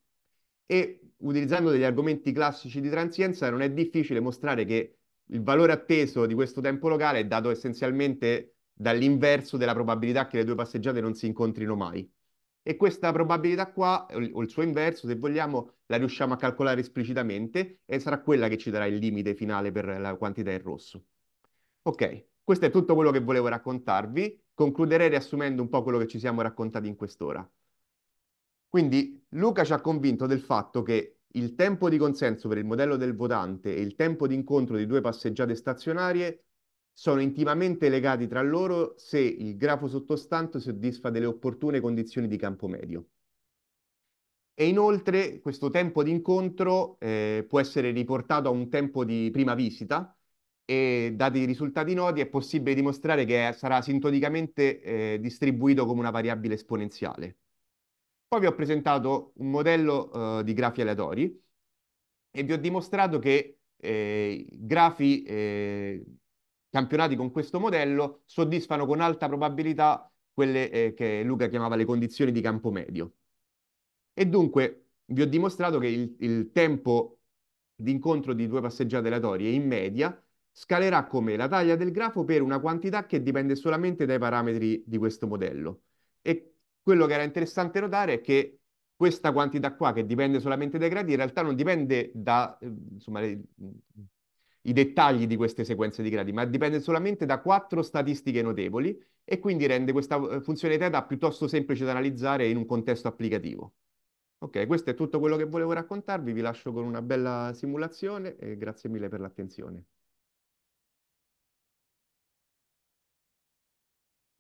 e utilizzando degli argomenti classici di transienza non è difficile mostrare che il valore atteso di questo tempo locale è dato essenzialmente dall'inverso della probabilità che le due passeggiate non si incontrino mai. E questa probabilità qua, o il suo inverso, se vogliamo, la riusciamo a calcolare esplicitamente e sarà quella che ci darà il limite finale per la quantità in rosso. Ok, questo è tutto quello che volevo raccontarvi. Concluderei riassumendo un po' quello che ci siamo raccontati in quest'ora. Quindi Luca ci ha convinto del fatto che il tempo di consenso per il modello del votante e il tempo di incontro di due passeggiate stazionarie sono intimamente legati tra loro se il grafo sottostante soddisfa delle opportune condizioni di campo medio. E inoltre questo tempo di incontro eh, può essere riportato a un tempo di prima visita, e dati i risultati noti è possibile dimostrare che sarà sintonicamente eh, distribuito come una variabile esponenziale. Poi vi ho presentato un modello eh, di grafi aleatori e vi ho dimostrato che eh, grafi eh, campionati con questo modello soddisfano con alta probabilità quelle eh, che Luca chiamava le condizioni di campo medio. E dunque vi ho dimostrato che il, il tempo di incontro di due passeggiate aleatorie in media scalerà come la taglia del grafo per una quantità che dipende solamente dai parametri di questo modello. E quello che era interessante notare è che questa quantità qua, che dipende solamente dai gradi, in realtà non dipende da, insomma, le, i dettagli di queste sequenze di gradi, ma dipende solamente da quattro statistiche notevoli e quindi rende questa eh, funzione teta piuttosto semplice da analizzare in un contesto applicativo. Ok, questo è tutto quello che volevo raccontarvi, vi lascio con una bella simulazione e grazie mille per l'attenzione.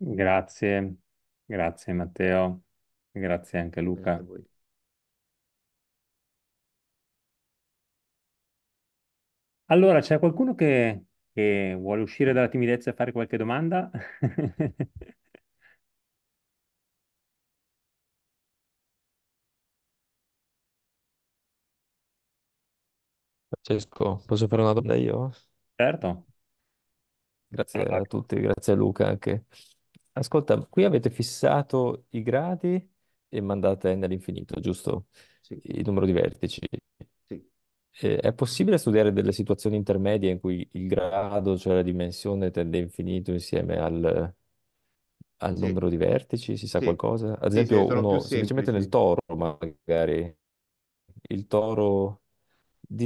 Grazie, grazie Matteo, grazie anche a Grazie a Luca. voi. Allora, c'è qualcuno che, che vuole uscire dalla timidezza e fare qualche domanda? [LAUGHS] Francesco, posso fare una domanda io? Certo. Grazie a tutti, grazie a Luca anche. Ascolta, qui avete fissato i gradi e mandate nell'infinito, giusto? Il numero di vertici. sì. È possibile studiare delle situazioni intermedie in cui il grado, cioè la dimensione, tende a infinito insieme al, al Sì, numero di vertici? Si sa qualcosa? Ad sì, sì, esempio, sono più uno semplicemente nel toro, magari. Il toro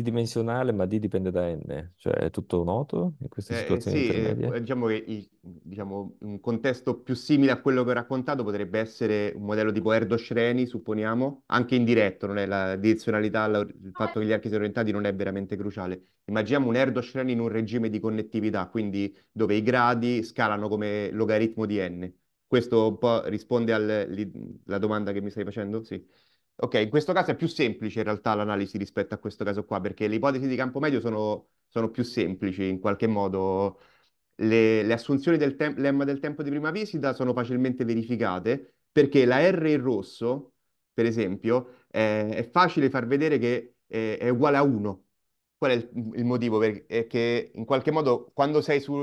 dimensionale, ma D dipende da N, cioè è tutto noto in queste eh, eh situazione sì, eh, eh, diciamo che i, diciamo, un contesto più simile a quello che ho raccontato potrebbe essere un modello tipo Erdo-Schreni, supponiamo, anche indiretto, non è la direzionalità, la, il fatto che gli archi siano orientati non è veramente cruciale. Immaginiamo un Erdo-Schreni in un regime di connettività, quindi dove i gradi scalano come logaritmo di N. Questo un po' risponde alla domanda che mi stai facendo? Sì. Ok, in questo caso è più semplice in realtà l'analisi rispetto a questo caso qua, perché le ipotesi di campo medio sono, sono più semplici, in qualche modo le, le assunzioni del tem- lemma del tempo di prima visita sono facilmente verificate, perché la R in rosso, per esempio, è, è facile far vedere che è, è uguale a 1. Qual è il, il motivo? Perché in qualche modo quando sei su,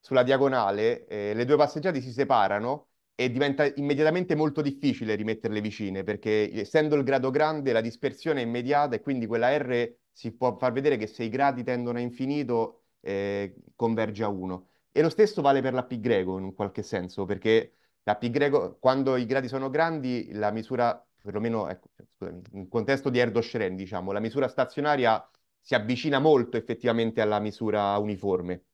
sulla diagonale eh, le due passeggiate si separano e diventa immediatamente molto difficile rimetterle vicine perché essendo il grado grande la dispersione è immediata e quindi quella R si può far vedere che se i gradi tendono a infinito eh, converge a 1 e lo stesso vale per la π greco in qualche senso perché la π greco quando i gradi sono grandi la misura perlomeno ecco, scusami, in contesto di Erdős-Schren diciamo la misura stazionaria si avvicina molto effettivamente alla misura uniforme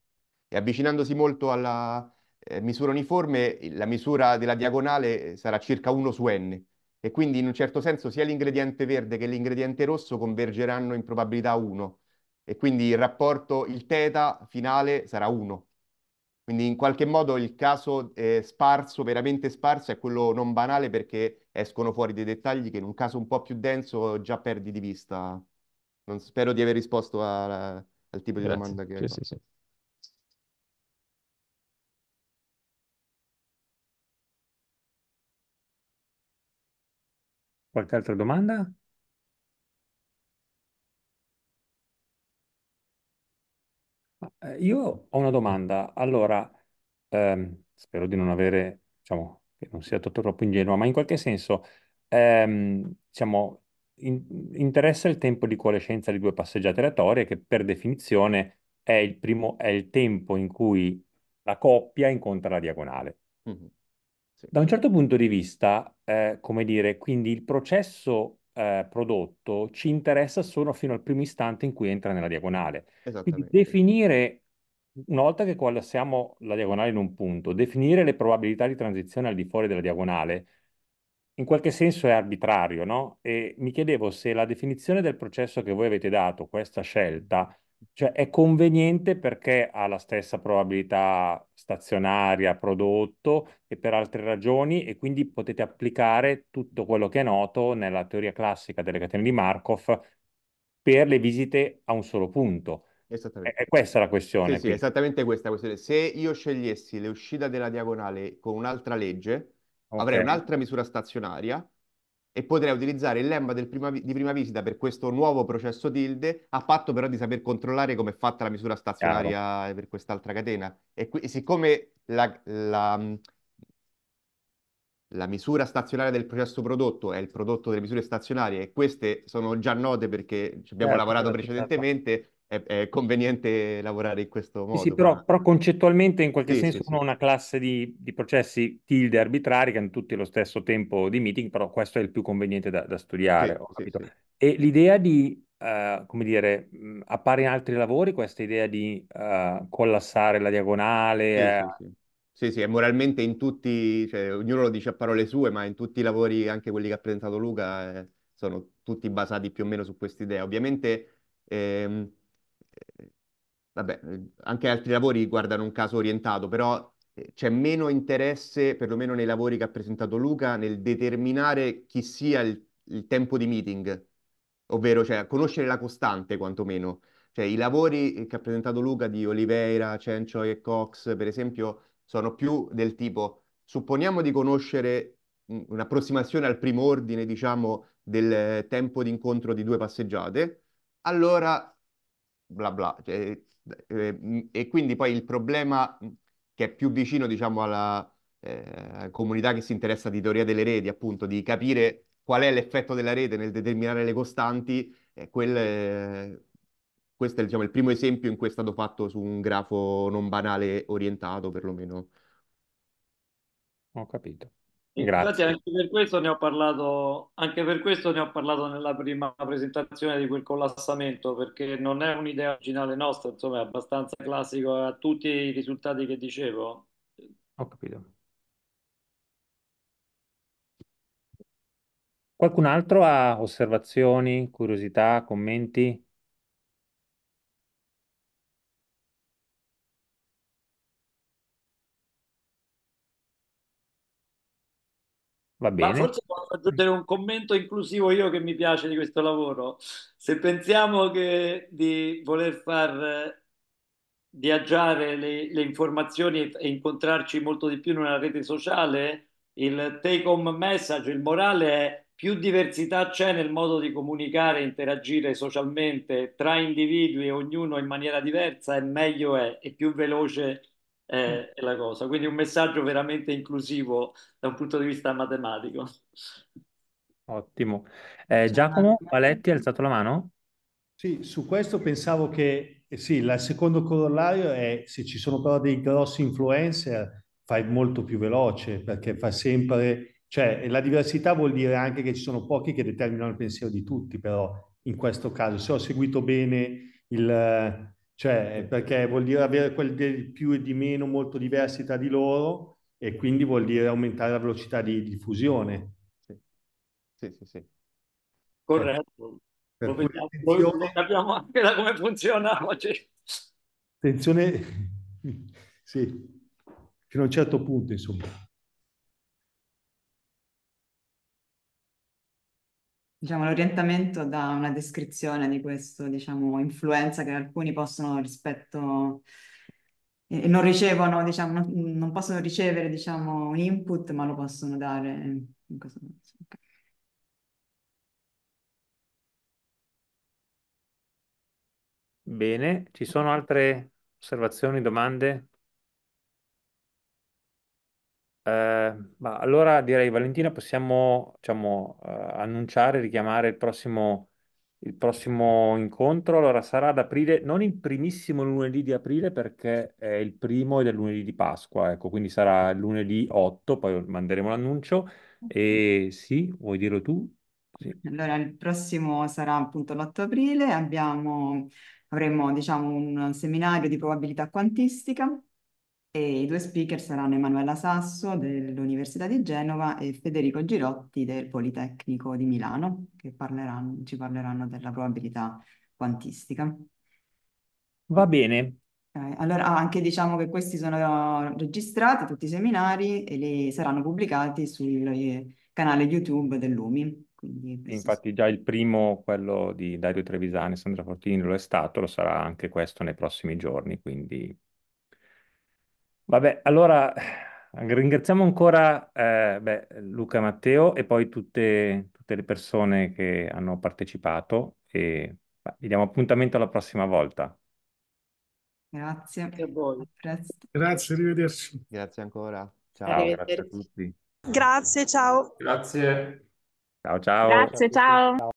e avvicinandosi molto alla eh, misura uniforme, la misura della diagonale eh, sarà circa 1 su n e quindi in un certo senso sia l'ingrediente verde che l'ingrediente rosso convergeranno in probabilità 1 e quindi il rapporto, il θ finale sarà 1. Quindi in qualche modo il caso eh, sparso, veramente sparso, è quello non banale perché escono fuori dei dettagli che in un caso un po' più denso già perdi di vista. Non, spero di aver risposto a, a, al tipo Grazie. di domanda che... Sì, sì, sì. Qualche altra domanda? Eh, io ho una domanda. Allora, ehm, spero di non avere, diciamo, che non sia tutto troppo ingenua, ma in qualche senso, ehm, diciamo, in- interessa il tempo di coalescenza di due passeggiate aleatorie, che per definizione è il primo, è il tempo in cui la coppia incontra la diagonale. Mhm. Da un certo punto di vista, eh, come dire, quindi il processo eh, prodotto ci interessa solo fino al primo istante in cui entra nella diagonale. Quindi Esattamente. definire, una volta che collassiamo la diagonale in un punto, definire le probabilità di transizione al di fuori della diagonale in qualche senso è arbitrario, no? E mi chiedevo se la definizione del processo che voi avete dato, questa scelta, cioè è conveniente perché ha la stessa probabilità stazionaria prodotto e per altre ragioni e quindi potete applicare tutto quello che è noto nella teoria classica delle catene di Markov per le visite a un solo punto. Esattamente. È, è questa la questione. Sì, sì, esattamente questa questione. Se io scegliessi l'uscita della diagonale con un'altra legge, avrei un'altra misura stazionaria e potrei utilizzare il lemma prima, di prima visita per questo nuovo processo tilde, a patto però di saper controllare come è fatta la misura stazionaria Chiaro. per quest'altra catena. E, qui, siccome la, la, la, misura stazionaria del processo prodotto è il prodotto delle misure stazionarie e queste sono già note perché ci abbiamo certo, lavorato certo, certo. precedentemente, certo è, è, conveniente lavorare in questo modo. Sì, sì però, ma... però, concettualmente in qualche sì, senso sì, sono una classe di, di, processi tilde arbitrari che hanno tutti lo stesso tempo di meeting, però questo è il più conveniente da, da studiare. E l'idea di, uh, come dire, appare in altri lavori questa idea di uh, collassare la diagonale? Eh... Sì, sì, è moralmente in tutti, cioè, ognuno lo dice a parole sue, ma in tutti i lavori, anche quelli che ha presentato Luca, eh, sono tutti basati più o meno su quest'idea. Ovviamente Eh, vabbè, ehm, anche altri lavori guardano un caso orientato, però eh, c'è meno interesse, perlomeno nei lavori che ha presentato Luca, nel determinare chi sia il, il tempo di meeting, ovvero cioè, conoscere la costante quantomeno. Cioè, i lavori eh, che ha presentato Luca di Oliveira, Cencio e Cox, per esempio, sono più del tipo, supponiamo di conoscere un'approssimazione al primo ordine, diciamo, del eh, tempo di incontro di due passeggiate, allora bla bla. Cioè, eh, eh mm, e quindi poi il problema mm, che è più vicino, diciamo, alla eh, comunità che si interessa di teoria delle reti, appunto, di capire qual è l'effetto della rete nel determinare le costanti, eh, quel, eh, questo è diciamo, il primo esempio in cui è stato fatto su un grafo non banale orientato, perlomeno. Ho capito. Grazie. Anche per, parlato, anche per questo ne ho parlato, nella prima presentazione di quel collassamento, perché non è un'idea originale nostra, insomma è abbastanza classico a tutti i risultati che dicevo. Ho capito. Qualcun altro ha osservazioni, curiosità, commenti? Va bene. Ma forse posso aggiungere un commento inclusivo io che mi piace di questo lavoro. Se pensiamo che di voler far eh, viaggiare le, le informazioni e incontrarci molto di più in una rete sociale, il take home message, il morale è più diversità c'è nel modo di comunicare, interagire socialmente tra individui, ognuno in maniera diversa, e meglio è e più veloce è, è la cosa. Quindi un messaggio veramente inclusivo da un punto di vista matematico. Ottimo. Eh, Giacomo Paletti ha alzato la mano? Sì, su questo pensavo che eh, sì, il secondo corollario è se ci sono però dei grossi influencer, fai molto più veloce perché fa sempre, cioè la diversità vuol dire anche che ci sono pochi che determinano il pensiero di tutti, però in questo caso se ho seguito bene il, cioè, eh, eh, perché eh. vuol dire avere quel del più e di meno molto diversi tra di loro e quindi vuol dire aumentare la velocità di diffusione. Sì, sì, sì. sì. Corretto. Per vediamo, attenzione... Sappiamo anche da come funziona oggi. Attenzione, [LAUGHS] sì, fino a un certo punto, insomma. diciamo, l'orientamento da una descrizione di questa diciamo, influenza che alcuni possono rispetto e non ricevono, diciamo, non, non possono ricevere, diciamo, un input, ma lo possono dare in questo modo. Okay. Bene, ci sono altre osservazioni, domande? Ehm, ma allora direi, Valentina, possiamo, diciamo, eh, annunciare, richiamare il prossimo, il prossimo incontro. Allora sarà ad aprile, non il primissimo lunedì di aprile, perché è il primo ed è lunedì di Pasqua, ecco, quindi sarà lunedì 8, poi manderemo l'annuncio. E sì, vuoi dirlo tu? Sì. Allora, il prossimo sarà appunto l'8 aprile, abbiamo, avremo diciamo, un seminario di probabilità quantistica e i due speaker saranno Emanuela Sasso dell'Università di Genova e Federico Girotti del Politecnico di Milano, che parleranno, ci parleranno della probabilità quantistica. Va bene. Eh, allora, ah, anche diciamo che questi sono registrati, tutti i seminari, e li saranno pubblicati sul canale YouTube dell'UMI. Quindi Infatti già il primo, quello di Dario Trevisani e Sandra Fortini, lo è stato, lo sarà anche questo nei prossimi giorni, quindi Vabbè, allora ringraziamo ancora eh, beh, Luca e Matteo e poi tutte, tutte le persone che hanno partecipato e beh, vi diamo appuntamento alla prossima volta. Grazie. Grazie a voi. presto. Grazie, arrivederci. Grazie ancora. Ciao, grazie a tutti. Grazie, ciao. Grazie. Ciao, ciao. Grazie, ciao. ciao.